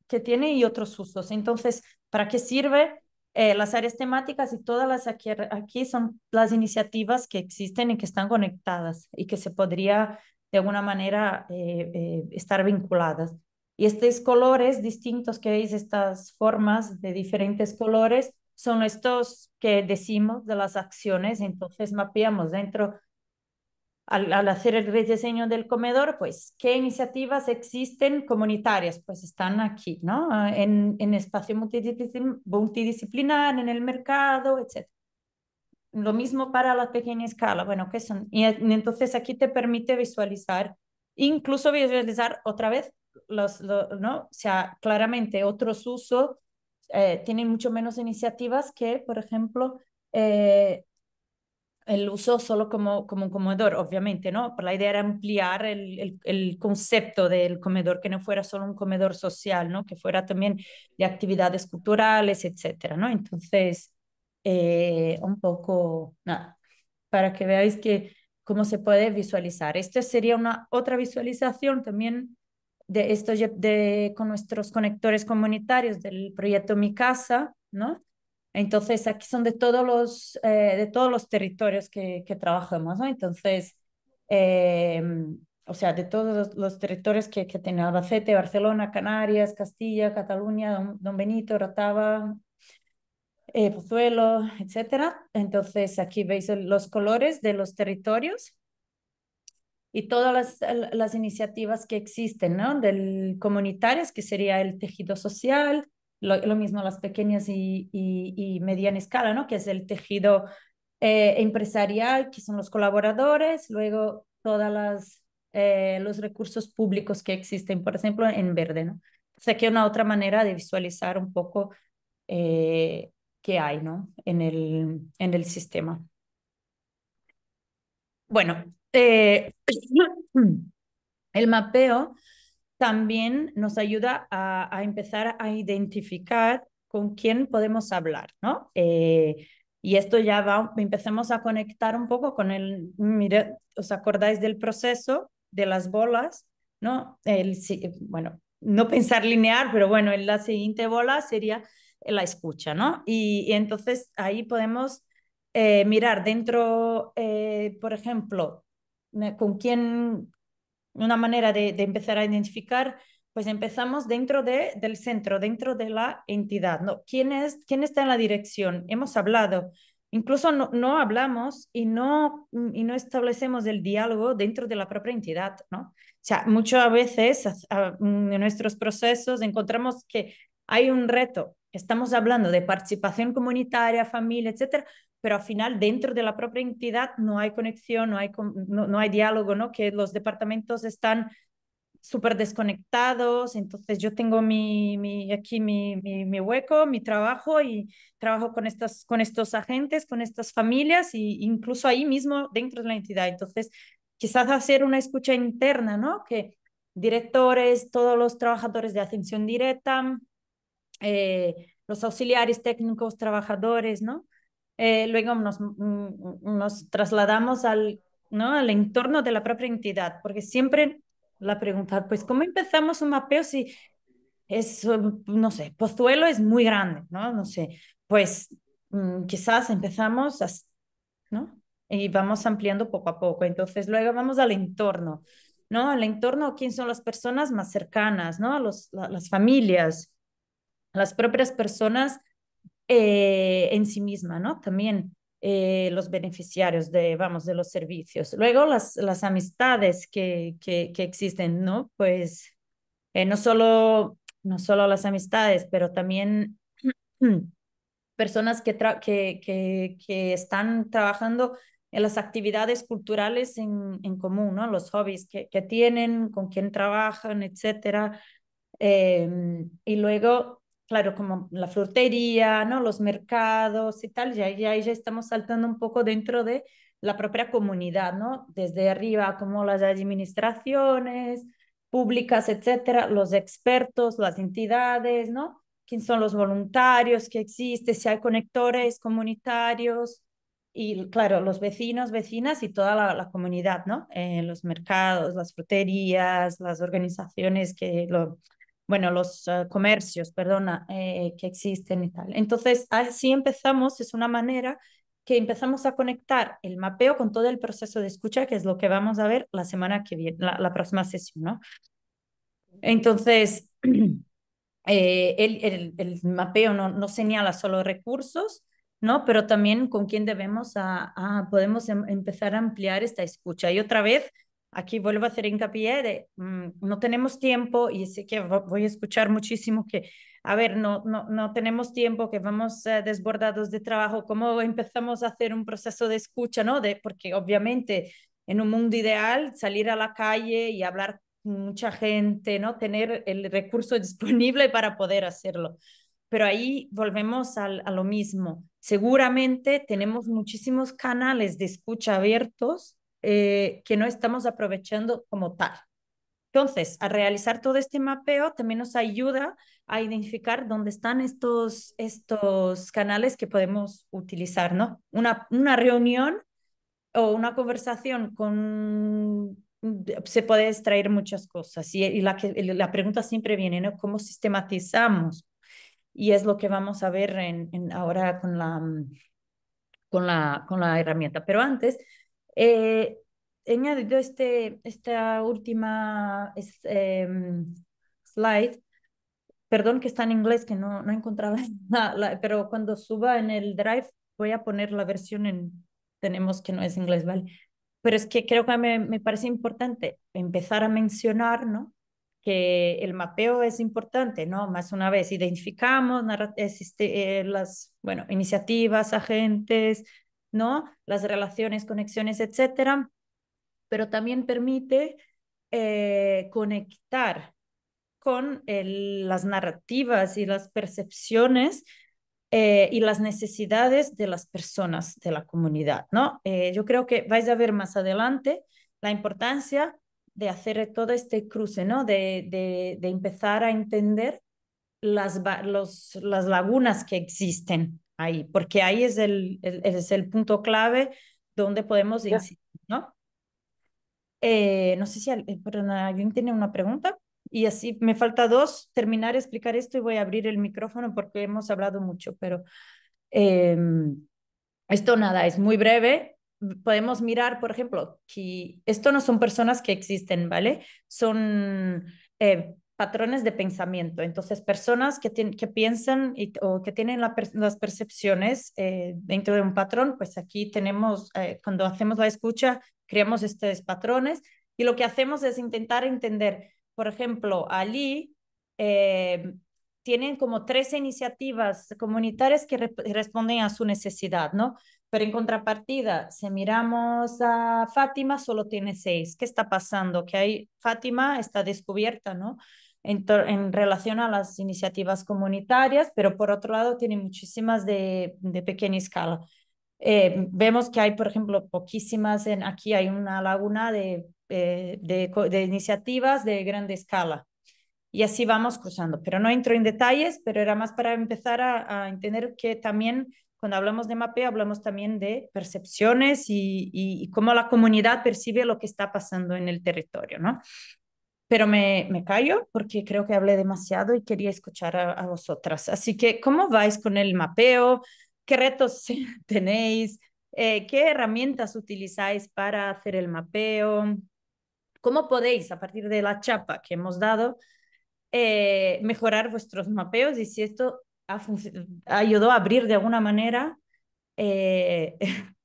que tiene y otros usos. Entonces, ¿para qué sirve? Eh, las áreas temáticas y todas las aquí, aquí son las iniciativas que existen y que están conectadas y que se podría de alguna manera eh, estar vinculadas. Y estos colores distintos que veis, estas formas de diferentes colores, son estos que decimos de las acciones, entonces mapeamos dentro al, hacer el rediseño del comedor, pues, ¿qué iniciativas existen comunitarias? Pues están aquí, ¿no? En, en espacio multidisciplinar, en el mercado, etc. Lo mismo para la pequeña escala. Bueno, ¿qué son? Y entonces aquí te permite visualizar, incluso visualizar otra vez, los, ¿no? O sea, claramente otros usos eh, tienen mucho menos iniciativas que, por ejemplo, eh, el uso solo como, como un comedor, obviamente, ¿no? la idea era ampliar el, concepto del comedor, que no fuera solo un comedor social, ¿no? Que fuera también de actividades culturales, etcétera, ¿no? Entonces, eh, un poco, nada, para que veáis que cómo se puede visualizar. Esta sería una otra visualización también de esto de, con nuestros conectores comunitarios del proyecto Mi Casa, ¿no? Entonces, aquí son de todos los, eh, de todos los territorios que, trabajamos, ¿no? Entonces, em, o sea, de todos los, territorios que, que tiene Albacete, Barcelona, Canarias, Castilla, Cataluña, Don, Benito, Rotava, eh, Pozuelo, etcétera. Entonces, aquí veis los colores de los territorios y todas las, las iniciativas que existen, ¿no? Del comunitarias, que sería el tejido social, lo, mismo las pequeñas y, y, mediana escala, ¿no? Que es el tejido eh, empresarial, que son los colaboradores, luego todas las eh, los recursos públicos que existen, por ejemplo, en verde, ¿no? O sea, que una otra manera de visualizar un poco eh, qué hay, ¿no? En el, en el sistema. Bueno, el mapeo también nos ayuda a, empezar a identificar con quién podemos hablar, ¿no? Eh, y esto ya va, empezamos a conectar un poco con el, ¿os acordáis del proceso de las bolas? ¿No? El, bueno, no pensar lineal, pero bueno, la siguiente bola sería la escucha, ¿no? Y, entonces ahí podemos eh, mirar dentro, eh, por ejemplo, con quién, una manera de, empezar a identificar, pues empezamos dentro de, del centro, dentro de la entidad. ¿no? ¿Quién, es, ¿Quién está en la dirección? Hemos hablado. Incluso no, hablamos y no, y no establecemos el diálogo dentro de la propia entidad, ¿no? O sea, muchas veces mm, en nuestros procesos encontramos que hay un reto. Estamos hablando de participación comunitaria, familia, etcétera, pero al final dentro de la propia entidad no hay conexión, no hay, no, hay diálogo, ¿no? Que los departamentos están súper desconectados, entonces yo tengo mi, mi aquí mi, mi, hueco, mi trabajo y trabajo con, estas, con estos agentes, con estas familias e incluso ahí mismo dentro de la entidad. Entonces, quizás hacer una escucha interna, ¿no? Que directores, todos los trabajadores de atención directa, eh, los auxiliares técnicos, trabajadores, ¿no? Eh, luego mm, mm, nos, trasladamos al, ¿no? al entorno de la propia entidad, porque siempre la pregunta, pues, ¿cómo empezamos un mapeo si es, um, no sé, Pozuelo es muy grande, ¿no? No sé, pues mm, quizás empezamos, ¿no? Y vamos ampliando poco a poco. Entonces, luego vamos al entorno, ¿no? Al entorno, ¿quién son las personas más cercanas, ¿no? Los, las familias, las propias personas eh, en sí misma, ¿no? También eh, los beneficiarios de, vamos, de los servicios. Luego las, las amistades que, que, existen, ¿no? Pues eh, no, solo, no solo las amistades, pero también personas que, que, que, que, están trabajando en las actividades culturales en, en común, ¿no? Los hobbies que, que tienen, con quién trabajan, etcétera. Em, y luego claro, como la frutería, ¿no? los mercados y tal, ya, ya, ya estamos saltando un poco dentro de la propia comunidad, ¿no? Desde arriba, como las administraciones públicas, etcétera, los expertos, las entidades, ¿no? ¿Quién son los voluntarios que existen? Si hay conectores comunitarios y, claro, los vecinos, vecinas y toda la, comunidad, ¿no? Eh, los mercados, las fruterías, las organizaciones que lo, bueno, los eh, comercios, perdona, eh, que existen y tal. Entonces, así empezamos, es una manera que empezamos a conectar el mapeo con todo el proceso de escucha, que es lo que vamos a ver la semana que viene, la, próxima sesión, ¿no? Entonces, eh, el, el, el, mapeo no, no, señala solo recursos, ¿no? Pero también con quién debemos, a, podemos em, empezar a ampliar esta escucha. Y otra vez, aquí vuelvo a hacer hincapié de mm, no tenemos tiempo y sé que voy a escuchar muchísimo que, a ver, no, no, no tenemos tiempo, que vamos eh, desbordados de trabajo, cómo empezamos a hacer un proceso de escucha, ¿no? De, porque obviamente en un mundo ideal salir a la calle y hablar con mucha gente, ¿no? Tener el recurso disponible para poder hacerlo. Pero ahí volvemos al, a lo mismo. Seguramente tenemos muchísimos canales de escucha abiertos eh, que no estamos aprovechando como tal. Entonces, al realizar todo este mapeo también nos ayuda a identificar dónde están estos, estos canales que podemos utilizar, ¿no? Una, una reunión o una conversación con se puede extraer muchas cosas y, la, la pregunta siempre viene, ¿no? ¿Cómo sistematizamos? Y es lo que vamos a ver en ahora con la, con, la, con la herramienta. Pero antes, eh, he añadido este, esta última em, slide, perdón que está en inglés, que no, no encontraba, la, pero cuando suba en el drive voy a poner la versión en, tenemos que no es inglés, ¿vale? Pero es que creo que me, me parece importante empezar a mencionar, ¿no? que el mapeo es importante, ¿no? Más una vez identificamos existe, eh, las, bueno, iniciativas, agentes, ¿no? Las relaciones, conexiones, etcétera, pero también permite eh, conectar con las narrativas y las percepciones eh, y las necesidades de las personas de la comunidad, ¿no? Eh, yo creo que vais a ver más adelante la importancia de hacer todo este cruce, ¿no? De, empezar a entender las, las lagunas que existen ahí, porque ahí es el, es el punto clave donde podemos ¿no? Eh, no sé si eh, alguien tiene una pregunta y así me falta dos, terminar explicar esto y voy a abrir el micrófono porque hemos hablado mucho, pero em, esto nada, es muy breve. Podemos mirar, por ejemplo, que esto no son personas que existen, ¿vale? Son eh, patrones de pensamiento. Entonces, personas que, que piensan y, o que tienen las percepciones eh, dentro de un patrón, pues aquí tenemos, eh, cuando hacemos la escucha, creamos estos patrones y lo que hacemos es intentar entender, por ejemplo, allí eh, tienen como tres iniciativas comunitarias que responden a su necesidad, ¿no? Pero en contrapartida, si miramos a Fátima, solo tiene seis. ¿Qué está pasando? Que ahí Fátima está descubierta, ¿no? en, relación a las iniciativas comunitarias, pero por otro lado tiene muchísimas de, de pequeña escala. Eh, vemos que hay, por ejemplo, poquísimas, en, aquí hay una laguna de, eh, de, iniciativas de grande escala. Y así vamos cruzando. Pero no entro en detalles, pero era más para empezar a, entender que también cuando hablamos de mapeo, hablamos también de percepciones y, y, y, cómo la comunidad percibe lo que está pasando en el territorio, ¿no? pero me, me, callo porque creo que hablé demasiado y quería escuchar a, vosotras. Así que, ¿cómo vais con el mapeo? ¿Qué retos tenéis? Eh, ¿Qué herramientas utilizáis para hacer el mapeo? ¿Cómo podéis, a partir de la chapa que hemos dado, eh, mejorar vuestros mapeos y si esto ha ayudó a abrir de alguna manera, eh,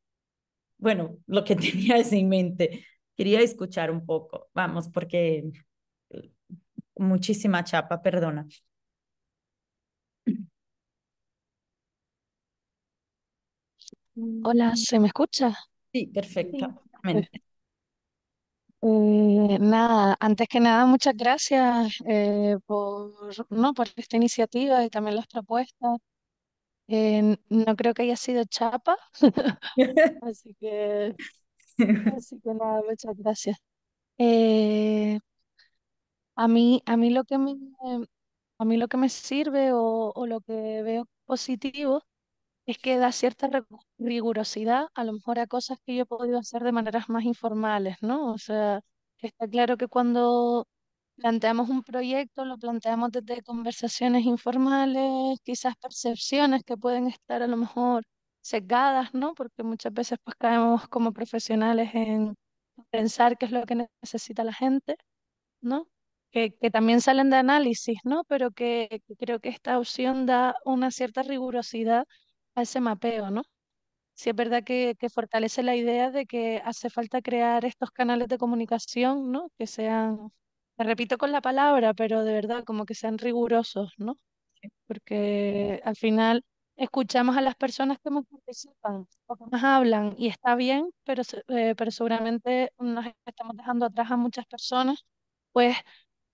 bueno, lo que teníais en mente? Quería escuchar un poco, vamos, porque muchísima chapa, perdona. Hola, ¿se me escucha? Sí, perfecto. Eh, nada, antes que nada, muchas gracias eh, por, no, por esta iniciativa y también las propuestas. Eh, no creo que haya sido chapa, así, que, nada, muchas gracias. A mí, a mí lo que me, a mí lo que me sirve o, lo que veo positivo es que da cierta rigurosidad a lo mejor a cosas que yo he podido hacer de maneras más informales, ¿no? O sea, está claro que cuando planteamos un proyecto, lo planteamos desde conversaciones informales, quizás percepciones que pueden estar a lo mejor sesgadas, ¿no? Porque muchas veces pues caemos como profesionales en pensar qué es lo que necesita la gente, ¿no? que, que, también salen de análisis, ¿no? Pero que, creo que esta opción da una cierta rigurosidad a ese mapeo, ¿no? Si es verdad que, fortalece la idea de que hace falta crear estos canales de comunicación, ¿no? Que sean, me repito con la palabra, pero de verdad como que sean rigurosos, ¿no? Porque al final escuchamos a las personas que más participan o que más hablan y está bien, pero, eh, pero seguramente nos estamos dejando atrás a muchas personas, pues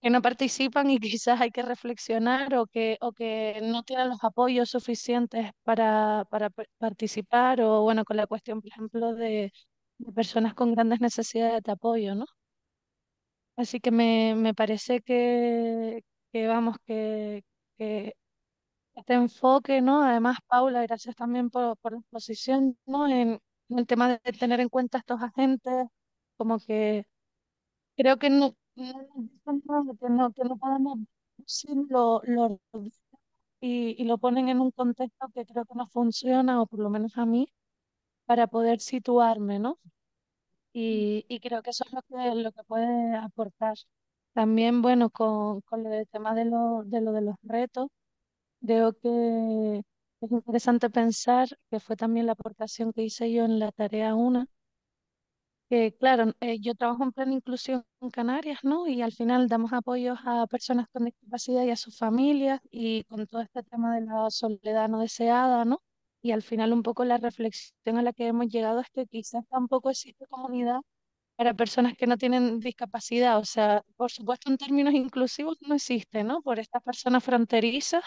que no participan y quizás hay que reflexionar o que, o que no tienen los apoyos suficientes para, para participar o bueno, con la cuestión, por ejemplo, de, de personas con grandes necesidades de apoyo, ¿no? Así que me, me parece que, que vamos, que, que este enfoque, ¿no? Además, Paula, gracias también por, por la exposición, ¿no? En, en, el tema de tener en cuenta a estos agentes, como que creo que no, que no, que no podemos lo, lo y, y, lo ponen en un contexto que creo que no funciona, o por lo menos a mí, para poder situarme, ¿no? Y, y creo que eso es lo que, lo que puede aportar. También, bueno, con, con el tema de de lo de los retos, veo que es interesante pensar que fue también la aportación que hice yo en la tarea 1, claro, eh, yo trabajo en Plan Inclusión en Canarias, ¿no? Y al final damos apoyos a personas con discapacidad y a sus familias y con todo este tema de la soledad no deseada, ¿no? Y al final un poco la reflexión a la que hemos llegado es que quizás tampoco existe comunidad para personas que no tienen discapacidad. O sea, por supuesto en términos inclusivos no existe, ¿no? Por estas personas fronterizas,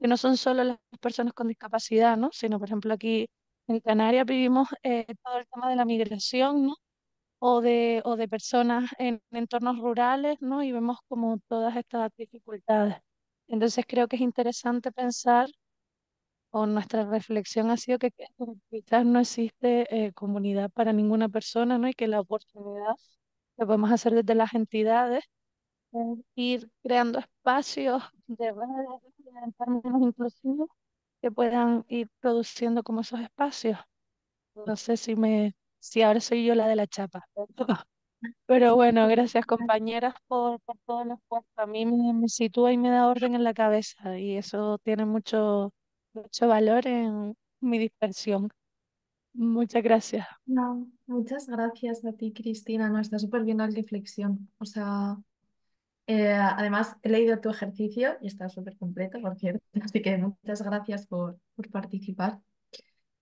que no son solo las personas con discapacidad, ¿no? Sino, por ejemplo, aquí en Canarias vivimos eh, todo el tema de la migración, ¿no? o de, o de personas en entornos rurales, ¿no? Y vemos como todas estas dificultades. Entonces creo que es interesante pensar, o nuestra reflexión ha sido que quizás no existe eh, comunidad para ninguna persona, ¿no? Y que la oportunidad que podemos hacer desde las entidades es ir creando espacios de redes, en entornos inclusivos, que puedan ir produciendo como esos espacios. No sé si me Sí, ahora soy yo la de la chapa. Pero bueno, gracias compañeras por, por todo el esfuerzo. A mí me, sitúa y me da orden en la cabeza y eso tiene mucho, mucho valor en mi dispersión. Muchas gracias. No, muchas gracias a ti, Cristina. No, está súper bien la reflexión. O sea, eh, además he leído tu ejercicio y está súper completo, por cierto. Así que muchas gracias por, por participar.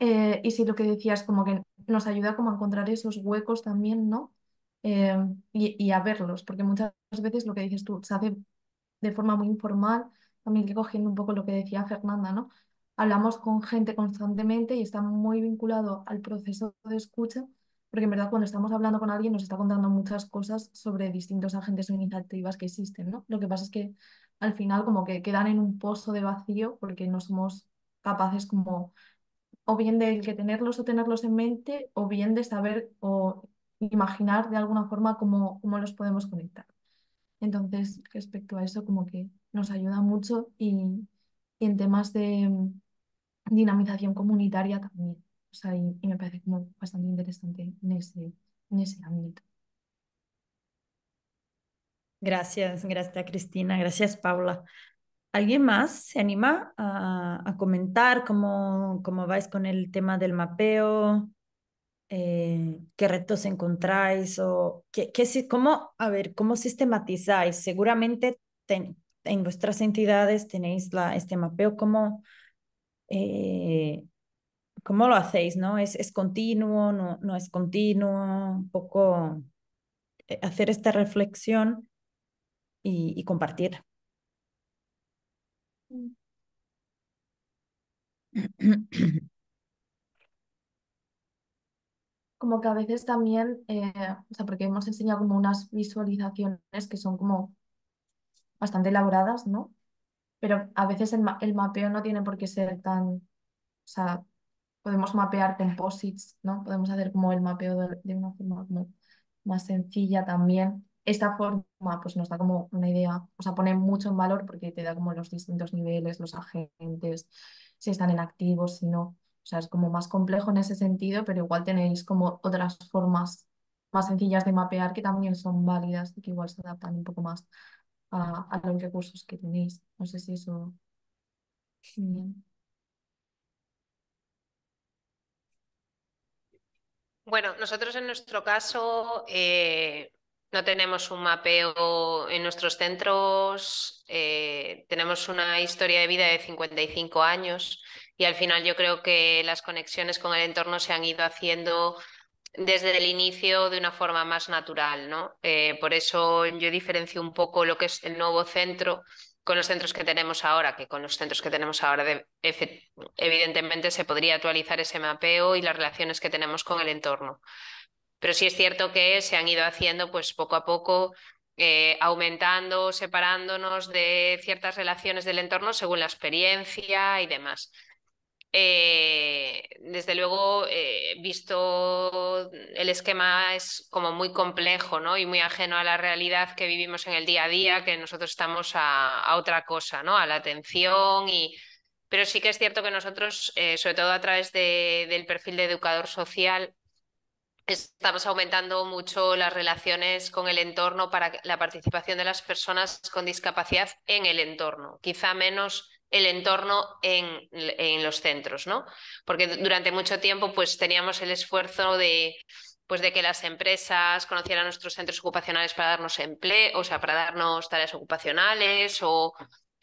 Eh, y si lo que decías, como que nos ayuda como a encontrar esos huecos también, ¿no? Eh, y, a verlos, porque muchas veces lo que dices tú, se hace de forma muy informal, también cogiendo un poco lo que decía Fernanda, ¿no? Hablamos con gente constantemente y está muy vinculado al proceso de escucha, porque en verdad cuando estamos hablando con alguien nos está contando muchas cosas sobre distintos agentes o iniciativas que existen, ¿no? Lo que pasa es que al final como que quedan en un pozo de vacío porque no somos capaces como o bien del que tenerlos o tenerlos en mente, o bien de saber o imaginar de alguna forma cómo, cómo los podemos conectar. Entonces, respecto a eso, como que nos ayuda mucho y, en temas de mm, dinamización comunitaria también. O sea, y, me parece como bastante interesante en ese, en ese ámbito. Gracias, gracias Cristina, gracias Paula. ¿Alguien más se anima a, comentar cómo, cómo, vais con el tema del mapeo? Eh, ¿Qué retos encontráis? O qué, qué, cómo, a ver, ¿Cómo sistematizáis? Seguramente en vuestras entidades tenéis la, este mapeo. ¿Cómo, eh, ¿Cómo lo hacéis? ¿no? ¿Es, ¿Es continuo? No, es continuo? Un poco eh, hacer esta reflexión y compartir. Como que a veces también, eh, o sea, porque hemos enseñado como unas visualizaciones que son como bastante elaboradas, ¿no? Pero a veces el, mapeo no tiene por qué ser tan, o sea, podemos mapear composites, ¿no? Podemos hacer como el mapeo de, una forma más sencilla también esta forma pues nos da como una idea, o sea, pone mucho en valor porque te da como los distintos niveles, los agentes, si están en activos, si no. O sea, es como más complejo en ese sentido, pero igual tenéis como otras formas más sencillas de mapear que también son válidas y que igual se adaptan un poco más a, los recursos que tenéis. No sé si eso... Bueno, nosotros en nuestro caso eh, no tenemos un mapeo en nuestros centros, eh, tenemos una historia de vida de 55 años y al final yo creo que las conexiones con el entorno se han ido haciendo desde el inicio de una forma más natural, ¿no? Eh, por eso yo diferencio un poco lo que es el nuevo centro con los centros que tenemos ahora, que con los centros que tenemos ahora de, evidentemente se podría actualizar ese mapeo y las relaciones que tenemos con el entorno. Pero sí es cierto que se han ido haciendo pues poco a poco, aumentando eh, aumentando, separándonos de ciertas relaciones del entorno según la experiencia y demás. Eh, desde luego, eh, visto el esquema, es como muy complejo ¿no? y muy ajeno a la realidad que vivimos en el día a día, que nosotros estamos a, otra cosa, ¿no? a la atención. Y... Pero sí que es cierto que nosotros, sobre todo a través del perfil de educador social, Estamos aumentando mucho las relaciones con el entorno para la participación de las personas con discapacidad en el entorno, quizá menos el entorno en, en los centros, ¿no? Porque durante mucho tiempo pues teníamos el esfuerzo de, pues de que las empresas conocieran nuestros centros ocupacionales para darnos empleo, o sea, para darnos tareas ocupacionales o,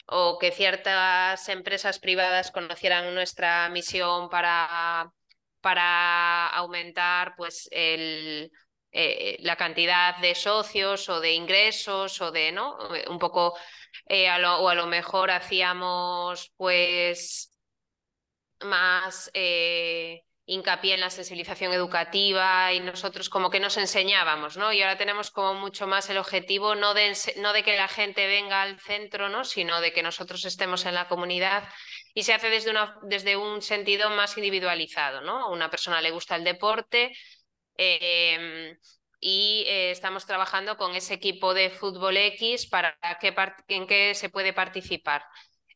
o que ciertas empresas privadas conocieran nuestra misión para para aumentar pues, eh, la cantidad de socios o de ingresos o de, ¿no? Eh, un poco, eh, a lo, o a lo mejor hacíamos pues más hincapié en la sensibilización educativa y nosotros como que nos enseñábamos, ¿no? Y ahora tenemos como mucho más el objetivo no de, no de que la gente venga al centro, ¿no? Sino de que nosotros estemos en la comunidad y se hace desde, una, desde un sentido más individualizado, ¿no? A una persona le gusta el deporte em, y eh, estamos trabajando con ese equipo de fútbol X para que en qué se puede participar.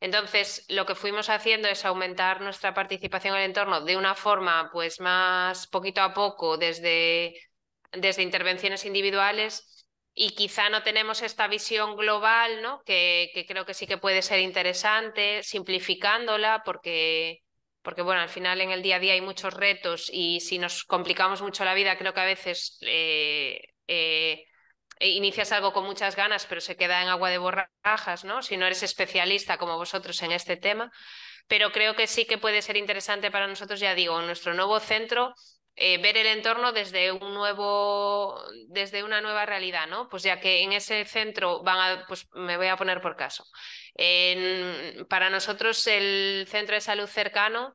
Entonces, lo que fuimos haciendo es aumentar nuestra participación en el entorno de una forma pues más poquito a poco desde, desde intervenciones individuales y quizá no tenemos esta visión global, ¿no? Que, creo que sí que puede ser interesante, simplificándola, porque, porque bueno, al final en el día a día hay muchos retos y si nos complicamos mucho la vida, creo que a veces eh, eh, inicias algo con muchas ganas, pero se queda en agua de borrajas, ¿no? Si no eres especialista como vosotros en este tema. Pero creo que sí que puede ser interesante para nosotros, ya digo, nuestro nuevo centro eh, ver el entorno desde un nuevo, desde una nueva realidad, ¿no? Pues ya que en ese centro van pues me voy a poner por caso. para nosotros el centro de salud cercano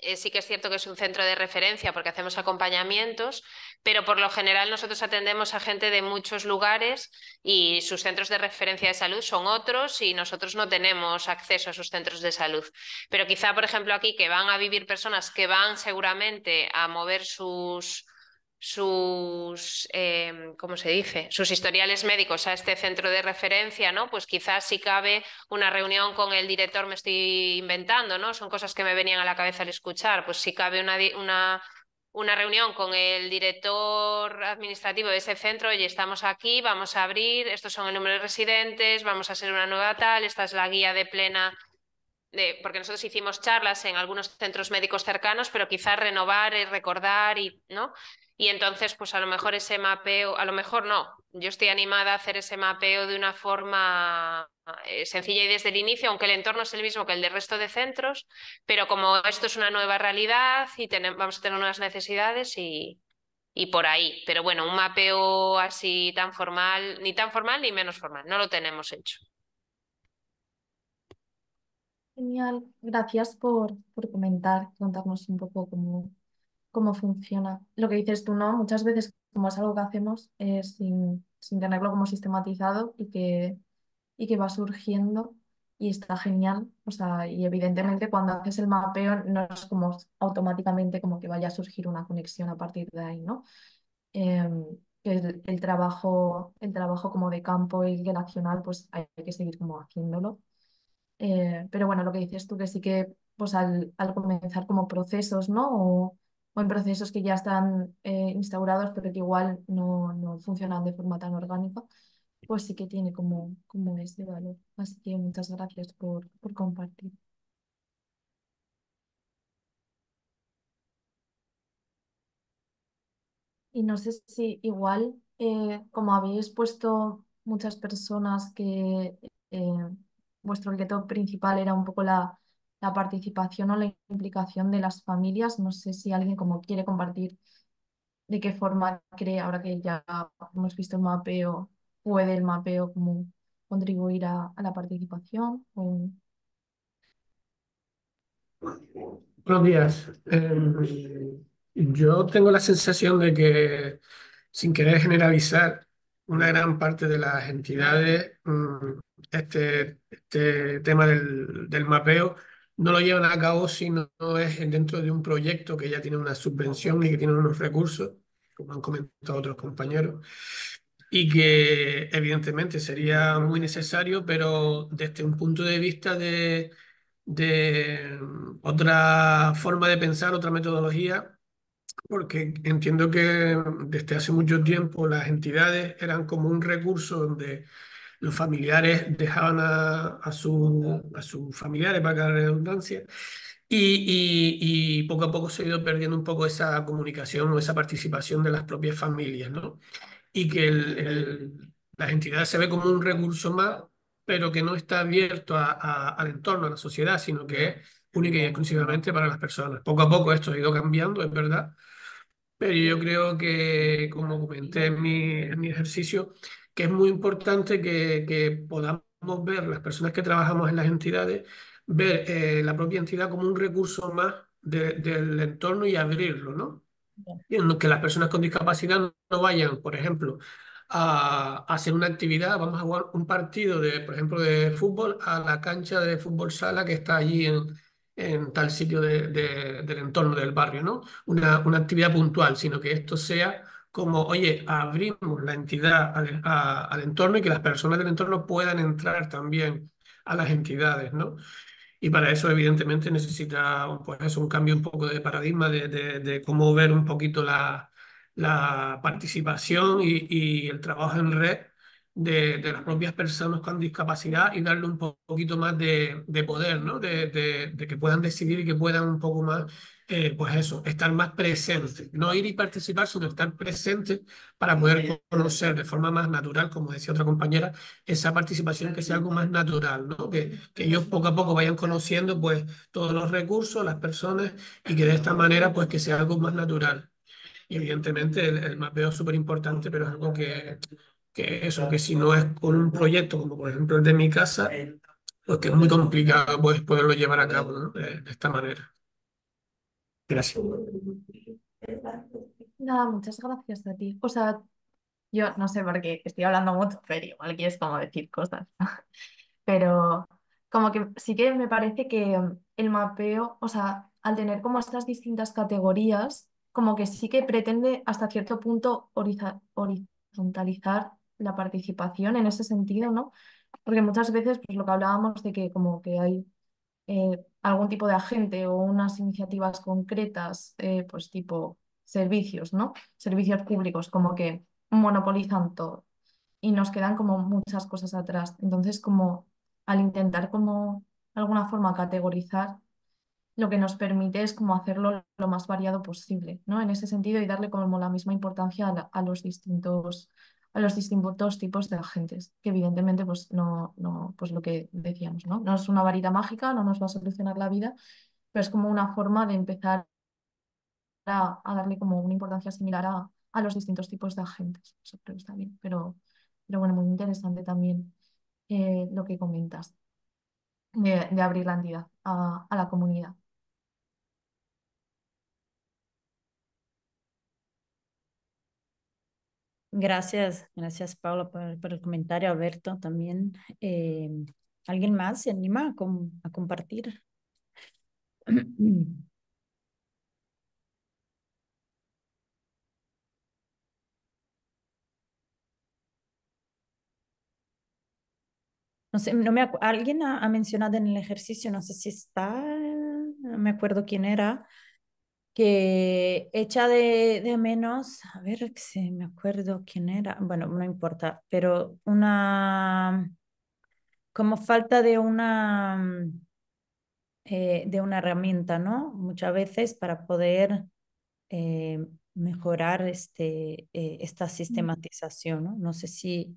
eh, sí que es cierto que es un centro de referencia porque hacemos acompañamientos, pero por lo general nosotros atendemos a gente de muchos lugares y sus centros de referencia de salud son otros y nosotros no tenemos acceso a sus centros de salud. Pero quizá, por ejemplo, aquí que van a vivir personas que van seguramente a mover sus sus, em, ¿cómo se dice? Sus historiales médicos a este centro de referencia, ¿no? Pues quizás si cabe una reunión con el director, me estoy inventando, ¿no? Son cosas que me venían a la cabeza al escuchar, pues si cabe una, una, una reunión con el director administrativo de ese centro, oye, estamos aquí, vamos a abrir, estos son el número de residentes, vamos a hacer una nueva tal, esta es la guía de plena de, porque nosotros hicimos charlas en algunos centros médicos cercanos, pero quizás renovar y recordar y, ¿no? Y entonces, pues a lo mejor ese mapeo, a lo mejor no, yo estoy animada a hacer ese mapeo de una forma eh, sencilla y desde el inicio, aunque el entorno es el mismo que el del resto de centros, pero como esto es una nueva realidad y vamos a tener nuevas necesidades y, por ahí. Pero bueno, un mapeo así tan formal, ni tan formal ni menos formal, no lo tenemos hecho. Genial, gracias por, por comentar, contarnos un poco cómo, cómo funciona. Lo que dices tú, ¿no? Muchas veces, como es algo que hacemos es eh, sin, sin, tenerlo como sistematizado y que, y que va surgiendo y está genial. O sea, y evidentemente cuando haces el mapeo no es como automáticamente como que vaya a surgir una conexión a partir de ahí, ¿no? Eh, el, el, trabajo, el trabajo como de campo y el nacional pues hay que seguir como haciéndolo. Eh, pero bueno, lo que dices tú, que sí que pues al, al comenzar como procesos, ¿no? o en procesos que ya están eh, instaurados, pero que igual no, no, funcionan de forma tan orgánica, pues sí que tiene como, como ese valor. Así que muchas gracias por, por compartir. Y no sé si igual, eh, como habéis puesto muchas personas que eh, vuestro objeto principal era un poco la la participación o la implicación de las familias. No sé si alguien como quiere compartir de qué forma cree, ahora que ya hemos visto el mapeo, puede el mapeo como contribuir a, la participación. Buenos días. Em, yo tengo la sensación de que, sin querer generalizar, una gran parte de las entidades, mm, este, este tema del, del mapeo no lo llevan a cabo si no, es dentro de un proyecto que ya tiene una subvención y que tiene unos recursos, como han comentado otros compañeros, y que evidentemente sería muy necesario, pero desde un punto de vista de otra forma de pensar, otra metodología, porque entiendo que desde hace mucho tiempo las entidades eran como un recurso donde los familiares dejaban a, a, su, a sus familiares, para redundancia, y, y, poco a poco se ha ido perdiendo un poco esa comunicación o esa participación de las propias familias, ¿no? Y que las entidades se ve como un recurso más, pero que no está abierto al entorno, a la sociedad, sino que es única y exclusivamente para las personas. Poco a poco esto ha ido cambiando, es verdad, pero yo creo que, como comenté en mi, en mi ejercicio, que es muy importante que, podamos ver, las personas que trabajamos en las entidades, ver eh, la propia entidad como un recurso más del entorno y abrirlo, ¿no? Que las personas con discapacidad no vayan, por ejemplo, a, hacer una actividad, vamos a jugar un partido de, por ejemplo, de fútbol a la cancha de fútbol sala que está allí en, tal sitio del entorno del barrio, ¿no? Una, una actividad puntual, sino que esto sea como, oye, abrimos la entidad al, entorno y que las personas del entorno puedan entrar también a las entidades, ¿no? Y para eso, evidentemente, necesita pues, un cambio un poco de paradigma de, cómo ver un poquito la, participación y, el trabajo en red de, las propias personas con discapacidad y darle un poquito más de, poder, ¿no? De, de, que puedan decidir y que puedan un poco más eh, pues eso, estar más presente, no ir y participar, sino estar presente para poder conocer de forma más natural, como decía otra compañera, esa participación que sea algo más natural, ¿no? que, que ellos poco a poco vayan conociendo pues todos los recursos, las personas y que de esta manera pues que sea algo más natural. Y evidentemente el, mapeo es súper importante, pero es algo que, que eso, que si no es con un proyecto como por ejemplo el de mi casa, pues que es muy complicado pues, poderlo llevar a cabo de esta manera. Gracias. Nada, muchas gracias a ti. O sea, yo no sé por qué estoy hablando mucho, pero igual quieres como decir cosas. Pero como que sí que me parece que mm, el mapeo, o sea, al tener como estas distintas categorías, como que sí que pretende hasta cierto punto horizontalizar la participación en ese sentido, ¿no? Porque muchas veces, pues lo que hablábamos de que como que hay eh, algún tipo de agente o unas iniciativas concretas, eh, pues tipo servicios, ¿no? Servicios públicos, como que monopolizan todo y nos quedan como muchas cosas atrás. Entonces, como al intentar como alguna forma categorizar, lo que nos permite es como hacerlo lo más variado posible, ¿no? En ese sentido y darle como la misma importancia a, a los distintos los distintos tipos de agentes, que evidentemente pues no, no pues lo que decíamos, ¿no? No es una varita mágica, no nos va a solucionar la vida, pero es como una forma de empezar a, darle como una importancia similar a, los distintos tipos de agentes. Eso creo está bien, pero, pero bueno, muy interesante también eh, lo que comentas de, abrir la entidad a la comunidad. Gracias, gracias Paula por, el comentario, Alberto también. Em, ¿Alguien más se anima a, compartir? No sé, no me alguien ha, ha, mencionado en el ejercicio, no sé si está, no me acuerdo quién era, que echa de, menos, a ver si me acuerdo quién era, bueno, no importa, pero una, como falta de una, eh, de una herramienta, ¿no? Muchas veces para poder eh, mejorar este, eh, esta mm. sistematización, ¿no? No sé si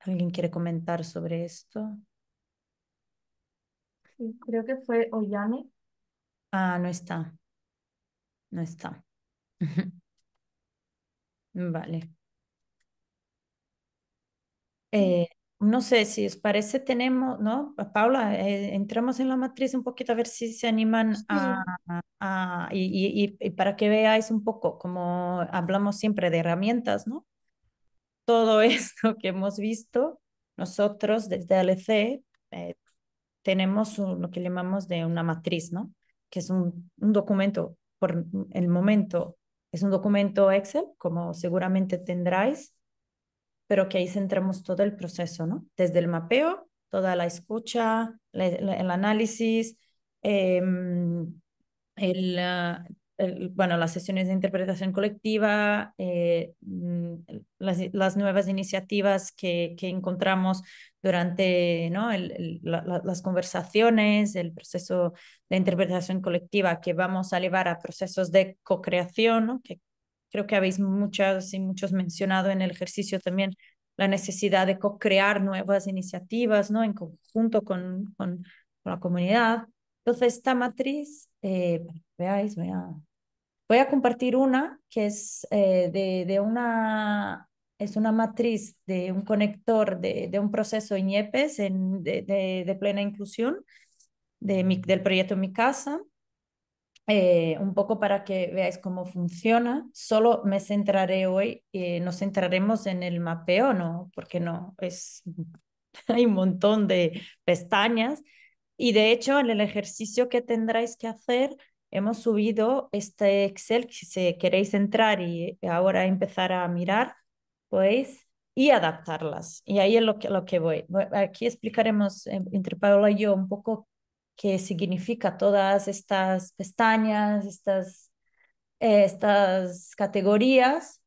alguien quiere comentar sobre esto. Sí, creo que fue Oyane. Ah, no está. No está. Vale. Eh, no sé si os parece, tenemos, ¿no? Paula, eh, entramos en la matriz un poquito a ver si se animan a, a y, para que veáis un poco, como hablamos siempre de herramientas, ¿no? Todo esto que hemos visto, nosotros desde ALC eh, tenemos lo que llamamos de una matriz, ¿no? Que es un, un documento por el momento es un documento Excel, como seguramente tendráis, pero que ahí centramos todo el proceso, ¿no? Desde el mapeo, toda la escucha, el, análisis, em, el, ah, bueno, las sesiones de interpretación colectiva, eh, mm, las, las, nuevas iniciativas que, que encontramos durante ¿no? el, las conversaciones, el proceso de interpretación colectiva que vamos a llevar a procesos de co-creación, ¿no? que creo que habéis muchas y muchos mencionado en el ejercicio también la necesidad de co-crear nuevas iniciativas ¿no? en conjunto con, con la comunidad. Entonces, esta matriz, eh, veáis, voy a, compartir una que es eh, de, de, una... Es una matriz de un conector de, de un proceso INEPES en, de, de, plena inclusión mi, del proyecto Mi Casa. Eh, un poco para que veáis cómo funciona. Solo me centraré hoy, nos centraremos en el mapeo, ¿no? Porque no, es, hay un montón de pestañas, y de hecho, en el ejercicio que tendráis que hacer, hemos subido este Excel, si queréis entrar y ahora empezar a mirar, pues, y adaptarlas. Y ahí es lo que, lo que voy. Aquí explicaremos eh, entre Paula y yo un poco qué significa todas estas pestañas, estas, eh, estas categorías,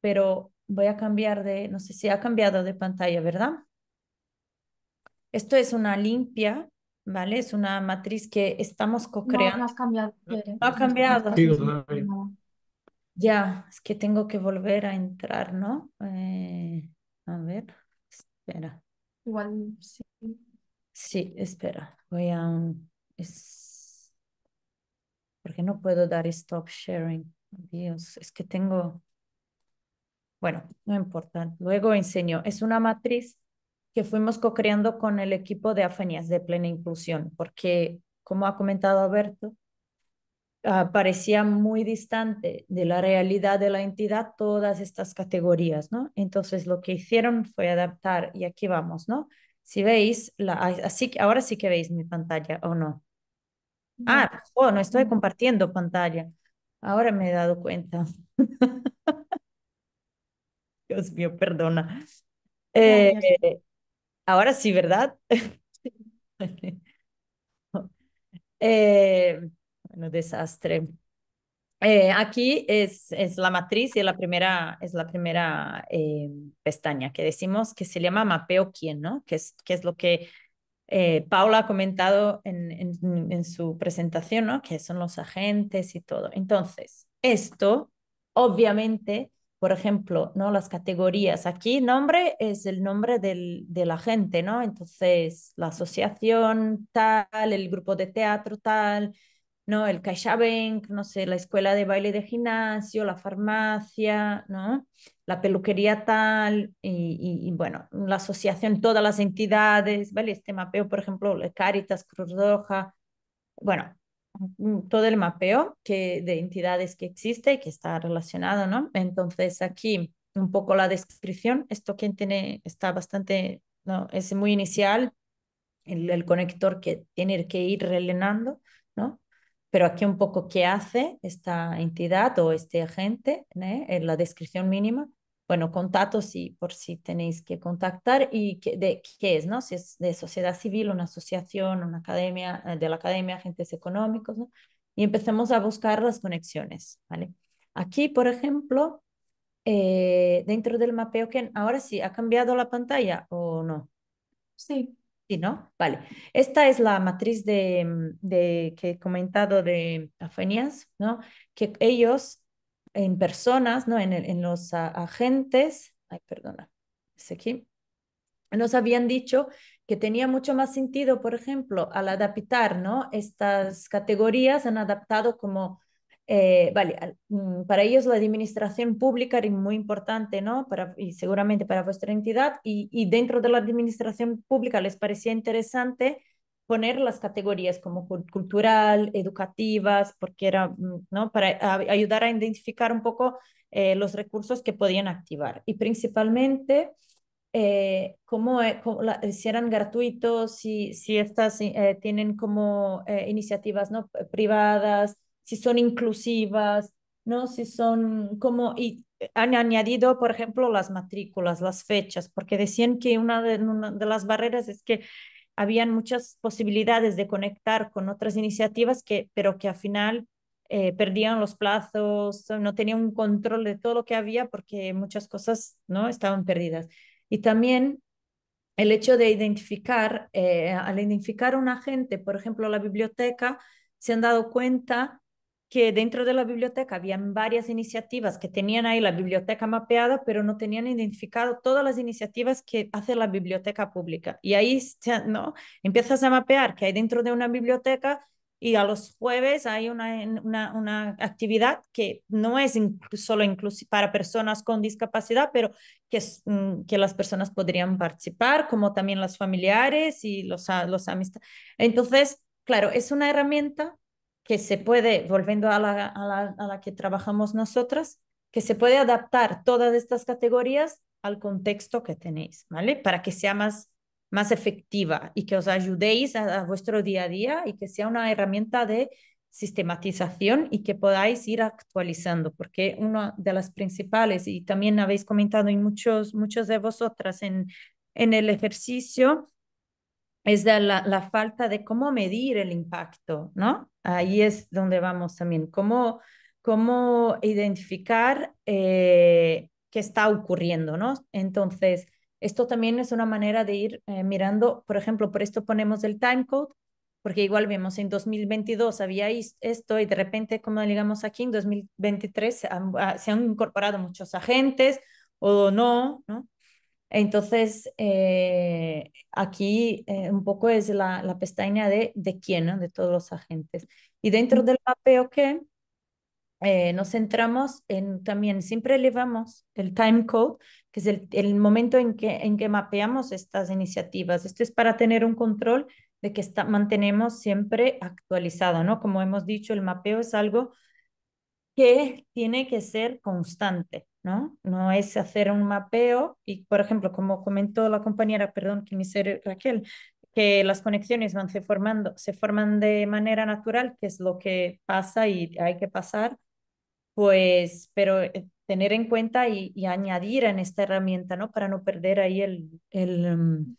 pero voy a cambiar de, no sé si ha cambiado de pantalla, ¿verdad? Esto es una limpia ¿vale? Es una matriz que estamos co-creando. No, no cambiado. No ha cambiado. Ya, es que tengo que volver a entrar, ¿no? Eh, a ver, espera. Igual, sí. Sí, espera. Voy a... Es... Porque no puedo dar stop sharing. Dios, es que tengo... Bueno, no importa. Luego enseño. Es una matriz que fuimos co-creando con el equipo de afenias de Plena Inclusión, porque, como ha comentado Alberto, ah, parecía muy distante de la realidad de la entidad todas estas categorías, ¿no? Entonces lo que hicieron fue adaptar y aquí vamos, ¿no? Si veis, la, así ahora sí que veis mi pantalla o no. Ah, oh, no estoy compartiendo pantalla. Ahora me he dado cuenta. Dios mío, perdona. Eh, Ahora sí, ¿verdad? Eh, bueno, desastre. Eh, aquí es, es la matriz y la primera, es la primera eh, pestaña que decimos que se llama mapeo quién, ¿no? Que es, que es lo que Paula ha comentado en, en, en, su presentación, ¿no? Que son los agentes y todo. Entonces, esto obviamente por ejemplo, ¿no? Las categorías. Aquí nombre es el nombre de la gente, ¿no? Entonces, la asociación tal, el grupo de teatro tal, ¿no? El bank, no sé, la escuela de baile de gimnasio, la farmacia, ¿no? La peluquería tal, y, bueno, la asociación, todas las entidades, ¿vale? Este mapeo, por ejemplo, Caritas, Cruz Roja, bueno, Mm, todo el mapeo que, de entidades que existe y que está relacionado, ¿no? Entonces aquí un poco la descripción, esto que tiene está bastante, ¿no? es muy inicial, el, conector que tiene que ir rellenando, ¿no? Pero aquí un poco qué hace esta entidad o este agente, ¿eh? en la descripción mínima, bueno, contacto si, por si tenéis que contactar y de qué es, ¿no? Si es de sociedad civil, una asociación, una academia, eh, de la academia, agentes económicos, ¿no? Y empecemos a buscar las conexiones, ¿vale? Aquí, por ejemplo, eh, dentro del mapeo, que ahora sí, ¿ha cambiado la pantalla o no? Sí. Sí, ¿no? Vale. Esta es la matriz de, de que he comentado de Afenias, ¿no? Que ellos en personas, ¿no? en, en los agentes, ay, perdona, aquí, nos habían dicho que tenía mucho más sentido, por ejemplo, al adaptar ¿no? estas categorías, han adaptado como, eh, vale, mm, para ellos la administración pública era muy importante, ¿no? Para, y seguramente para vuestra entidad, y, y dentro de la administración pública les parecía interesante poner las categorías como cultural, educativas, porque era, mm, ¿no? Para ayudar a identificar un poco eh, los recursos que podían activar. Y principalmente, eh, cómo, eh, si eran gratuitos, si, si estas eh, tienen como iniciativas ¿no? privadas, si son inclusivas, ¿no? Si son como, y han añadido, por ejemplo, las matrículas, las fechas, porque decían que una de, una de las barreras es que habían muchas posibilidades de conectar con otras iniciativas, que, pero que al final eh, perdían los plazos, no tenían un control de todo lo que había porque muchas cosas no estaban perdidas. Y también el hecho de identificar, eh, al identificar a un agente, por ejemplo, la biblioteca, se han dado cuenta que dentro de la biblioteca habían varias iniciativas que tenían ahí la biblioteca mapeada, pero no tenían identificado todas las iniciativas que hace la biblioteca pública. Y ahí ¿no? empiezas a mapear que hay dentro de una biblioteca y a los jueves hay una, una, una actividad que no es solo para personas con discapacidad, pero que, es, mm, que las personas podrían participar, como también las familiares y los, los amistades. Entonces, claro, es una herramienta que se puede, volviendo a la, que trabajamos nosotras, que se puede adaptar todas estas categorías al contexto que tenéis, ¿vale? Para que sea más, más efectiva y que os ayudéis a, vuestro día a día y que sea una herramienta de sistematización y que podáis ir actualizando, porque una de las principales, y también habéis comentado y muchos, muchos de vosotras en, en el ejercicio, es la, falta de cómo medir el impacto, ¿no? Ahí es donde vamos también, cómo, cómo identificar eh, qué está ocurriendo, ¿no? Entonces, esto también es una manera de ir eh, mirando, por ejemplo, por esto ponemos el timecode, porque igual vemos en 2022 había esto y de repente, como digamos aquí en 2023, ah, se han incorporado muchos agentes o no, ¿no? Entonces, eh, aquí eh, un poco es la, la pestaña de, de quién, ¿no? de todos los agentes. Y dentro del mapeo que eh, nos centramos en también, siempre elevamos el time code, que es el, el, momento en que, en que mapeamos estas iniciativas. Esto es para tener un control de que está, mantenemos siempre actualizado, ¿no? Como hemos dicho, el mapeo es algo que tiene que ser constante. ¿no? es hacer un mapeo y, por ejemplo, como comentó la compañera, perdón, que me Raquel, que las conexiones van se formando, se forman de manera natural, que es lo que pasa y hay que pasar, pues, pero eh, tener en cuenta y, añadir en esta herramienta, ¿no? Para no perder ahí el, el, em,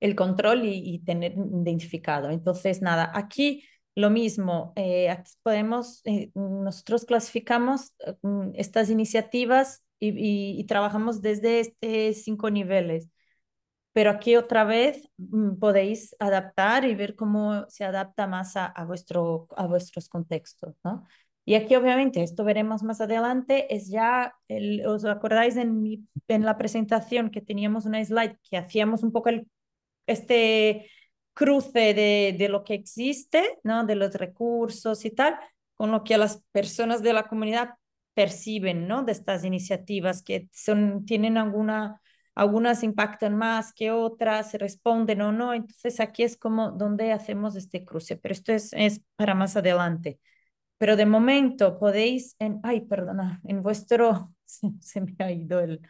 el control y tener identificado. Entonces, nada, aquí lo mismo, eh, podemos, eh, nosotros clasificamos eh, mm, estas iniciativas y, trabajamos desde este cinco niveles. Pero aquí otra vez mm, podéis adaptar y ver cómo se adapta más a, vuestro, a vuestros contextos. ¿no? Y aquí obviamente, esto veremos más adelante, es ya, os acordáis en, mi, en la presentación que teníamos una slide que hacíamos un poco el, este cruce de, lo que existe, ¿no? de los recursos y tal, con lo que las personas de la comunidad perciben ¿no? de estas iniciativas que son, tienen alguna, algunas impactan más que otras, responden o no. Entonces aquí es como donde hacemos este cruce, pero esto es, para más adelante. Pero de momento podéis, en, ay, perdona, en vuestro, se, me ha ido el,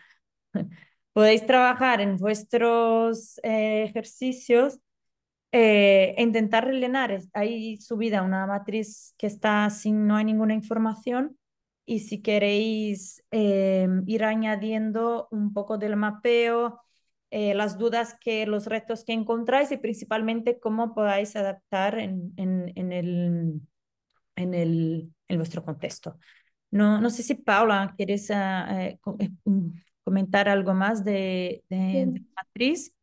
podéis trabajar en vuestros eh, ejercicios eh, intentar rellenar, hay subida una matriz que está sin, no hay ninguna información y si queréis eh, ir añadiendo un poco del mapeo, eh, las dudas que, los retos que encontráis y principalmente cómo podáis adaptar en, en, en, el, en, el, en vuestro contexto. No, no sé si Paula, quieres ah, comentar algo más de, matriz.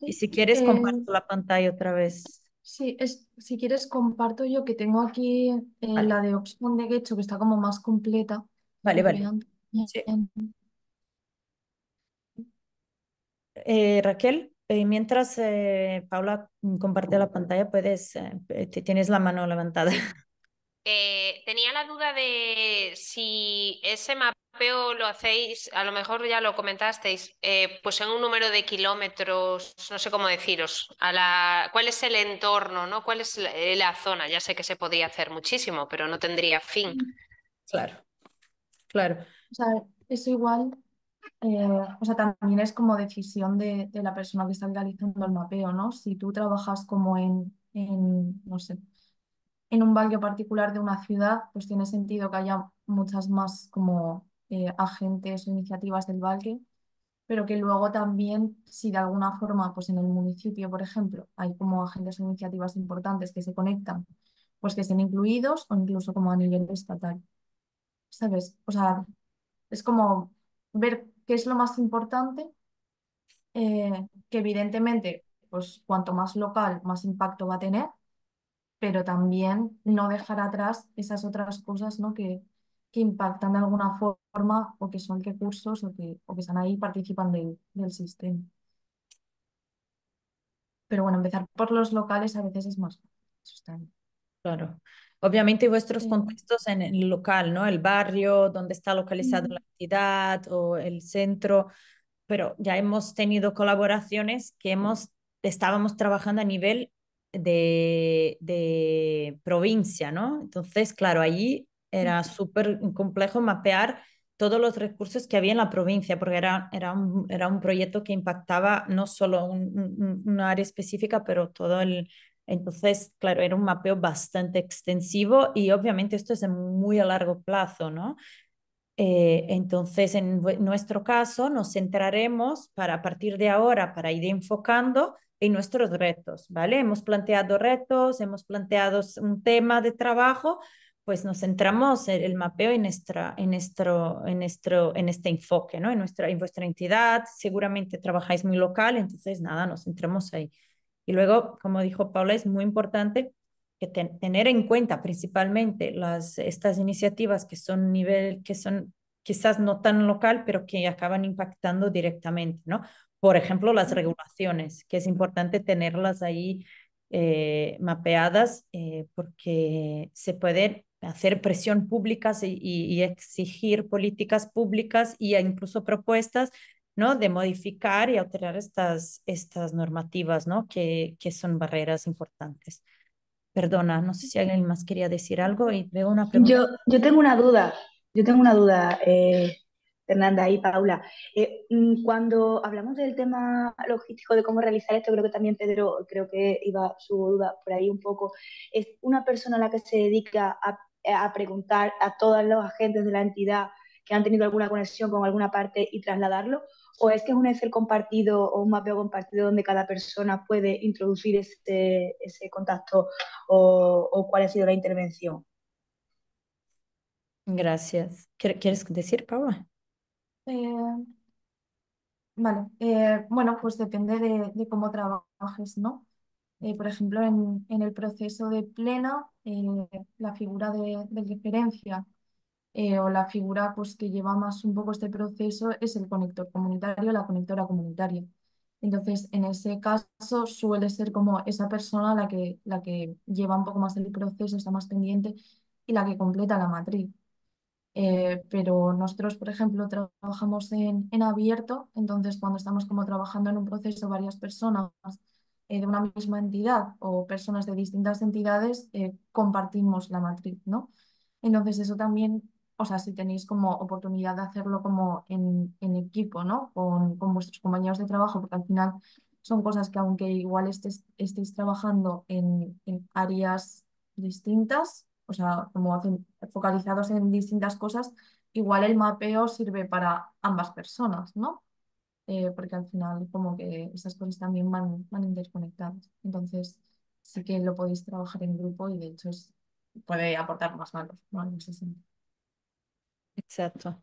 Y si quieres, comparto eh, la pantalla otra vez. Sí, es, si quieres, comparto yo que tengo aquí eh, la de Oxfam de Guecho que está como más completa. Vale, vale. Eh, Raquel, mientras Paula comparte la pantalla, puedes, tienes la mano levantada. tenía la duda de si ese mapa lo hacéis, a lo mejor ya lo comentasteis, eh, pues en un número de kilómetros, no sé cómo deciros, a la, cuál es el entorno, ¿no? cuál es la, eh, zona. Ya sé que se podía hacer muchísimo, pero no tendría fin. Mm, claro, claro. O sea, eso igual, eh, o sea, también es como decisión de, la persona que está realizando el mapeo, ¿no? Si tú trabajas como en no sé, en un barrio particular de una ciudad, pues tiene sentido que haya muchas más como eh, agentes o iniciativas del Valle, pero que luego también, si de alguna forma, pues en el municipio, por ejemplo, hay como agentes o iniciativas importantes que se conectan, pues que estén incluidos o incluso como a nivel estatal. ¿Sabes? O sea, es como ver qué es lo más importante, eh, que evidentemente, pues cuanto más local, más impacto va a tener, pero también no dejar atrás esas otras cosas ¿no? que, que impactan de alguna forma o que son recursos o que, están ahí y participan del, sistema. Pero bueno, empezar por los locales a veces es más sustancial. Claro. Obviamente vuestros contextos en el local, ¿no? El barrio, donde está localizada la entidad o el centro, pero ya hemos tenido colaboraciones que hemos, estábamos trabajando a nivel de, de provincia, ¿no? Entonces, claro, allí era súper complejo mapear todos los recursos que había en la provincia, porque era, era, un, era un proyecto que impactaba no solo un, área específica, pero todo el... Entonces, claro, era un mapeo bastante extensivo y obviamente esto es muy a largo plazo, ¿no? Eh, entonces, en nuestro caso, nos centraremos para partir de ahora, para ir enfocando en nuestros retos, ¿vale? Hemos planteado retos, hemos planteado un tema de trabajo, pues nos centramos en el mapeo en, nuestra, en, nuestro, en, nuestro, en este enfoque, ¿no? en, nuestra, en vuestra entidad. Seguramente trabajáis muy local, entonces nada, nos centramos ahí. Y luego, como dijo Paula, es muy importante que tener en cuenta principalmente las, estas iniciativas que son nivel, que son quizás no tan local, pero que acaban impactando directamente, ¿no? Por ejemplo, las regulaciones, que es importante tenerlas ahí eh, mapeadas eh, porque se pueden hacer presión pública y, exigir políticas públicas e incluso propuestas ¿no? de modificar y alterar estas, estas normativas ¿no? que, que son barreras importantes. Perdona, no sé si alguien más quería decir algo y una pregunta. Yo, yo tengo una duda, yo tengo una duda, eh, Fernanda y Paula. Eh, mm, cuando hablamos del tema logístico de cómo realizar esto, creo que también Pedro, creo que iba su duda por ahí un poco. Es una persona a la que se dedica a eh, a preguntar a todos los agentes de la entidad que han tenido alguna conexión con alguna parte y trasladarlo? ¿O es que es un Excel compartido o un mapeo compartido donde cada persona puede introducir ese, ese contacto o, cuál ha sido la intervención? Gracias. ¿Quieres decir, Paula? Eh, vale, eh, bueno, pues depende de, cómo trabajes, ¿no? Eh, por ejemplo, en, el proceso de plena, eh, la figura de, referencia eh, o la figura pues, que lleva más un poco este proceso es el conector comunitario, la conectora comunitaria. Entonces, en ese caso suele ser como esa persona la que, la que lleva un poco más el proceso, está más pendiente y la que completa la matriz. pero nosotros, por ejemplo, trabajamos en, en abierto, entonces cuando estamos como trabajando en un proceso varias personas eh, de una misma entidad o personas de distintas entidades eh, compartimos la matriz, ¿no? Entonces eso también, o sea, si tenéis como oportunidad de hacerlo como en, equipo, ¿no? Con, con, vuestros compañeros de trabajo, porque al final son cosas que aunque igual estéis trabajando en, áreas distintas, o sea, como focalizados en distintas cosas, igual el mapeo sirve para ambas personas, ¿no? Eh, porque al final como que esas cosas también van, van interconectadas. Entonces sí que lo podéis trabajar en grupo y de hecho puede aportar más valor Exacto.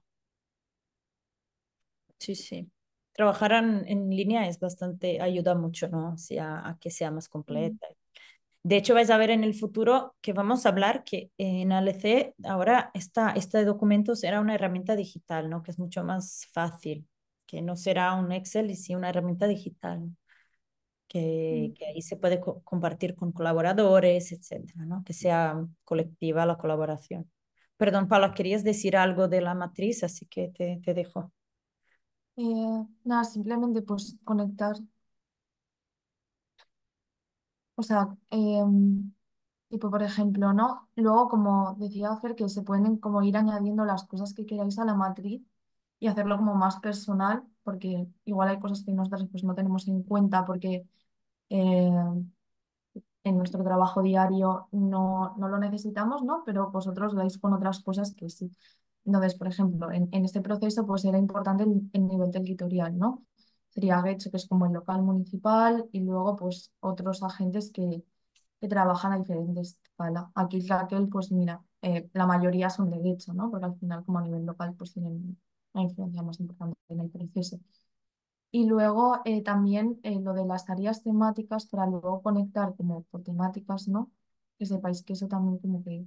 Sí, sí. Trabajar en, línea es bastante, ayuda mucho, ¿no? a que sea más mm. completa. De hecho, vais a ver en el futuro que vamos a hablar que eh, en ALC ahora esta, este documento era una herramienta digital, ¿no? Que es mucho más fácil que no será un Excel y sí una herramienta digital, que, que ahí se puede compartir con colaboradores, etcétera, ¿no? que sea colectiva la colaboración. Perdón, Paula, querías decir algo de la matriz, así que te, te dejo. Eh, nada, simplemente pues conectar. O sea, eh, tipo, por ejemplo, ¿no? Luego, como decía hacer que se pueden como ir añadiendo las cosas que queráis a la matriz y hacerlo como más personal, porque igual hay cosas que nosotros pues, no tenemos en cuenta porque eh, en nuestro trabajo diario no, no, lo necesitamos, ¿no? Pero vosotros vais con otras cosas que sí. Entonces, por ejemplo, en, en este proceso pues era importante el, nivel territorial, ¿no? Sería Getxo, que es como el local municipal, y luego pues otros agentes que, trabajan a diferentes escala. Aquí Raquel, pues mira, eh, la mayoría son de Getxo, ¿no? Porque al final como a nivel local pues tienen la influencia más importante en el proceso. Y luego eh, también eh, lo de las áreas temáticas para luego conectar por temáticas, ¿no? Que sepáis que eso también como que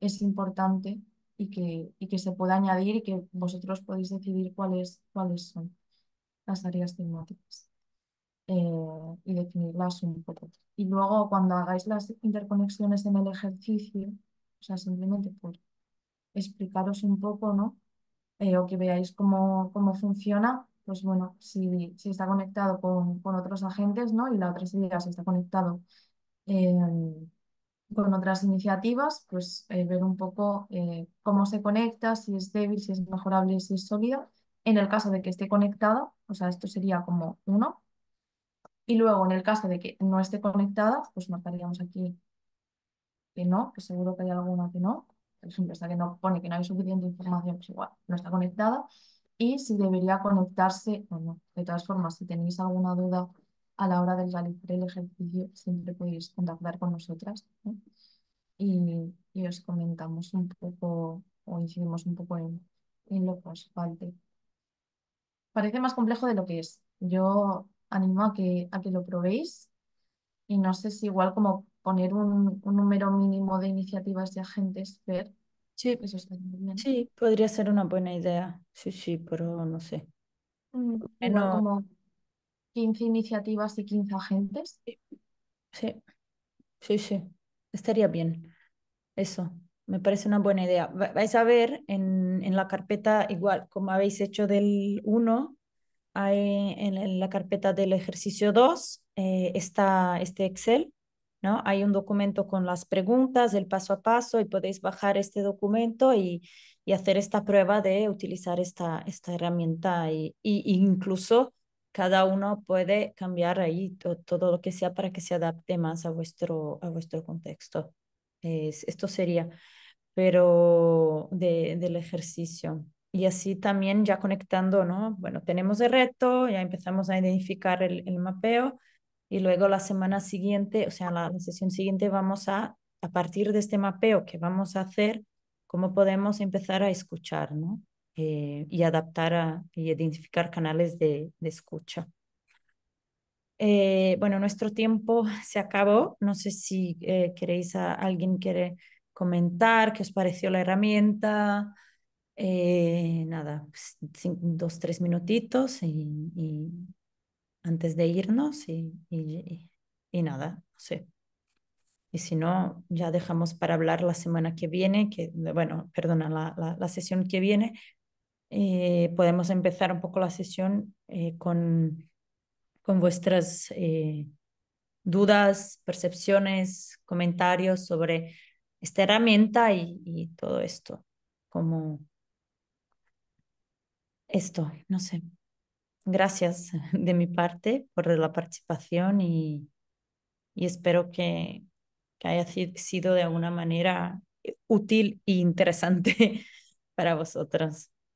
es importante y que, y que se pueda añadir y que vosotros podéis decidir cuáles, cuáles son las áreas temáticas eh, y definirlas un poco. Y luego cuando hagáis las interconexiones en el ejercicio, o sea, simplemente por explicaros un poco, ¿no? Eh, o que veáis cómo, cómo funciona, pues bueno, si, si está conectado con, otros agentes, ¿no? Y la otra sería si está conectado em, con otras iniciativas, pues eh, ver un poco eh, cómo se conecta, si es débil, si es mejorable, si es sólida. En el caso de que esté conectado, o sea, esto sería como uno. Y luego, en el caso de que no esté conectada, pues marcaríamos aquí que no, que seguro que hay alguna que no por ejemplo, esta que no pone que no hay suficiente información, pues igual no está conectada, y si debería conectarse o no. De todas formas, si tenéis alguna duda a la hora de realizar el ejercicio, siempre podéis contactar con nosotras y, os comentamos un poco o incidimos un poco en, lo que os falte. Parece más complejo de lo que es. Yo animo a que, a que lo probéis y no sé si igual como poner un, número mínimo de iniciativas de agentes, ver. Sí, eso bien. sí, podría ser una buena idea. Sí, sí, pero no sé. Mm, como 15 iniciativas y 15 agentes. Sí, sí, sí. Estaría bien. Eso, me parece una buena idea. Vais a ver en, la carpeta, igual como habéis hecho del 1, hay en, la carpeta del ejercicio 2 eh, está este Excel ¿no? Hay un documento con las preguntas, el paso a paso, y podéis bajar este documento y, y hacer esta prueba de utilizar esta, esta herramienta. Y, y incluso cada uno puede cambiar ahí todo lo que sea para que se adapte más a vuestro, a vuestro contexto. esto sería, pero de, del ejercicio. Y así también ya conectando, ¿no? Bueno, tenemos el reto, ya empezamos a identificar el mapeo y luego la semana siguiente, o sea, la, sesión siguiente vamos a, a partir de este mapeo que vamos a hacer, cómo podemos empezar a escuchar, ¿no? Eh, y adaptar a, y identificar canales de, de escucha. Eh, bueno, nuestro tiempo se acabó. No sé si eh, queréis, alguien quiere comentar qué os pareció la herramienta. nada, pues, dos, tres minutitos y, antes de irnos y, y, y nada, no sé. Y si no, ya dejamos para hablar la semana que viene, que, bueno, perdona, la, la, sesión que viene. Eh, podemos empezar un poco la sesión eh, con, con vuestras eh, dudas, percepciones, comentarios sobre esta herramienta y, y todo esto. Como esto, no sé gracias de mi parte por la participación y, espero que, que, haya sido de alguna manera útil e interesante para vosotras.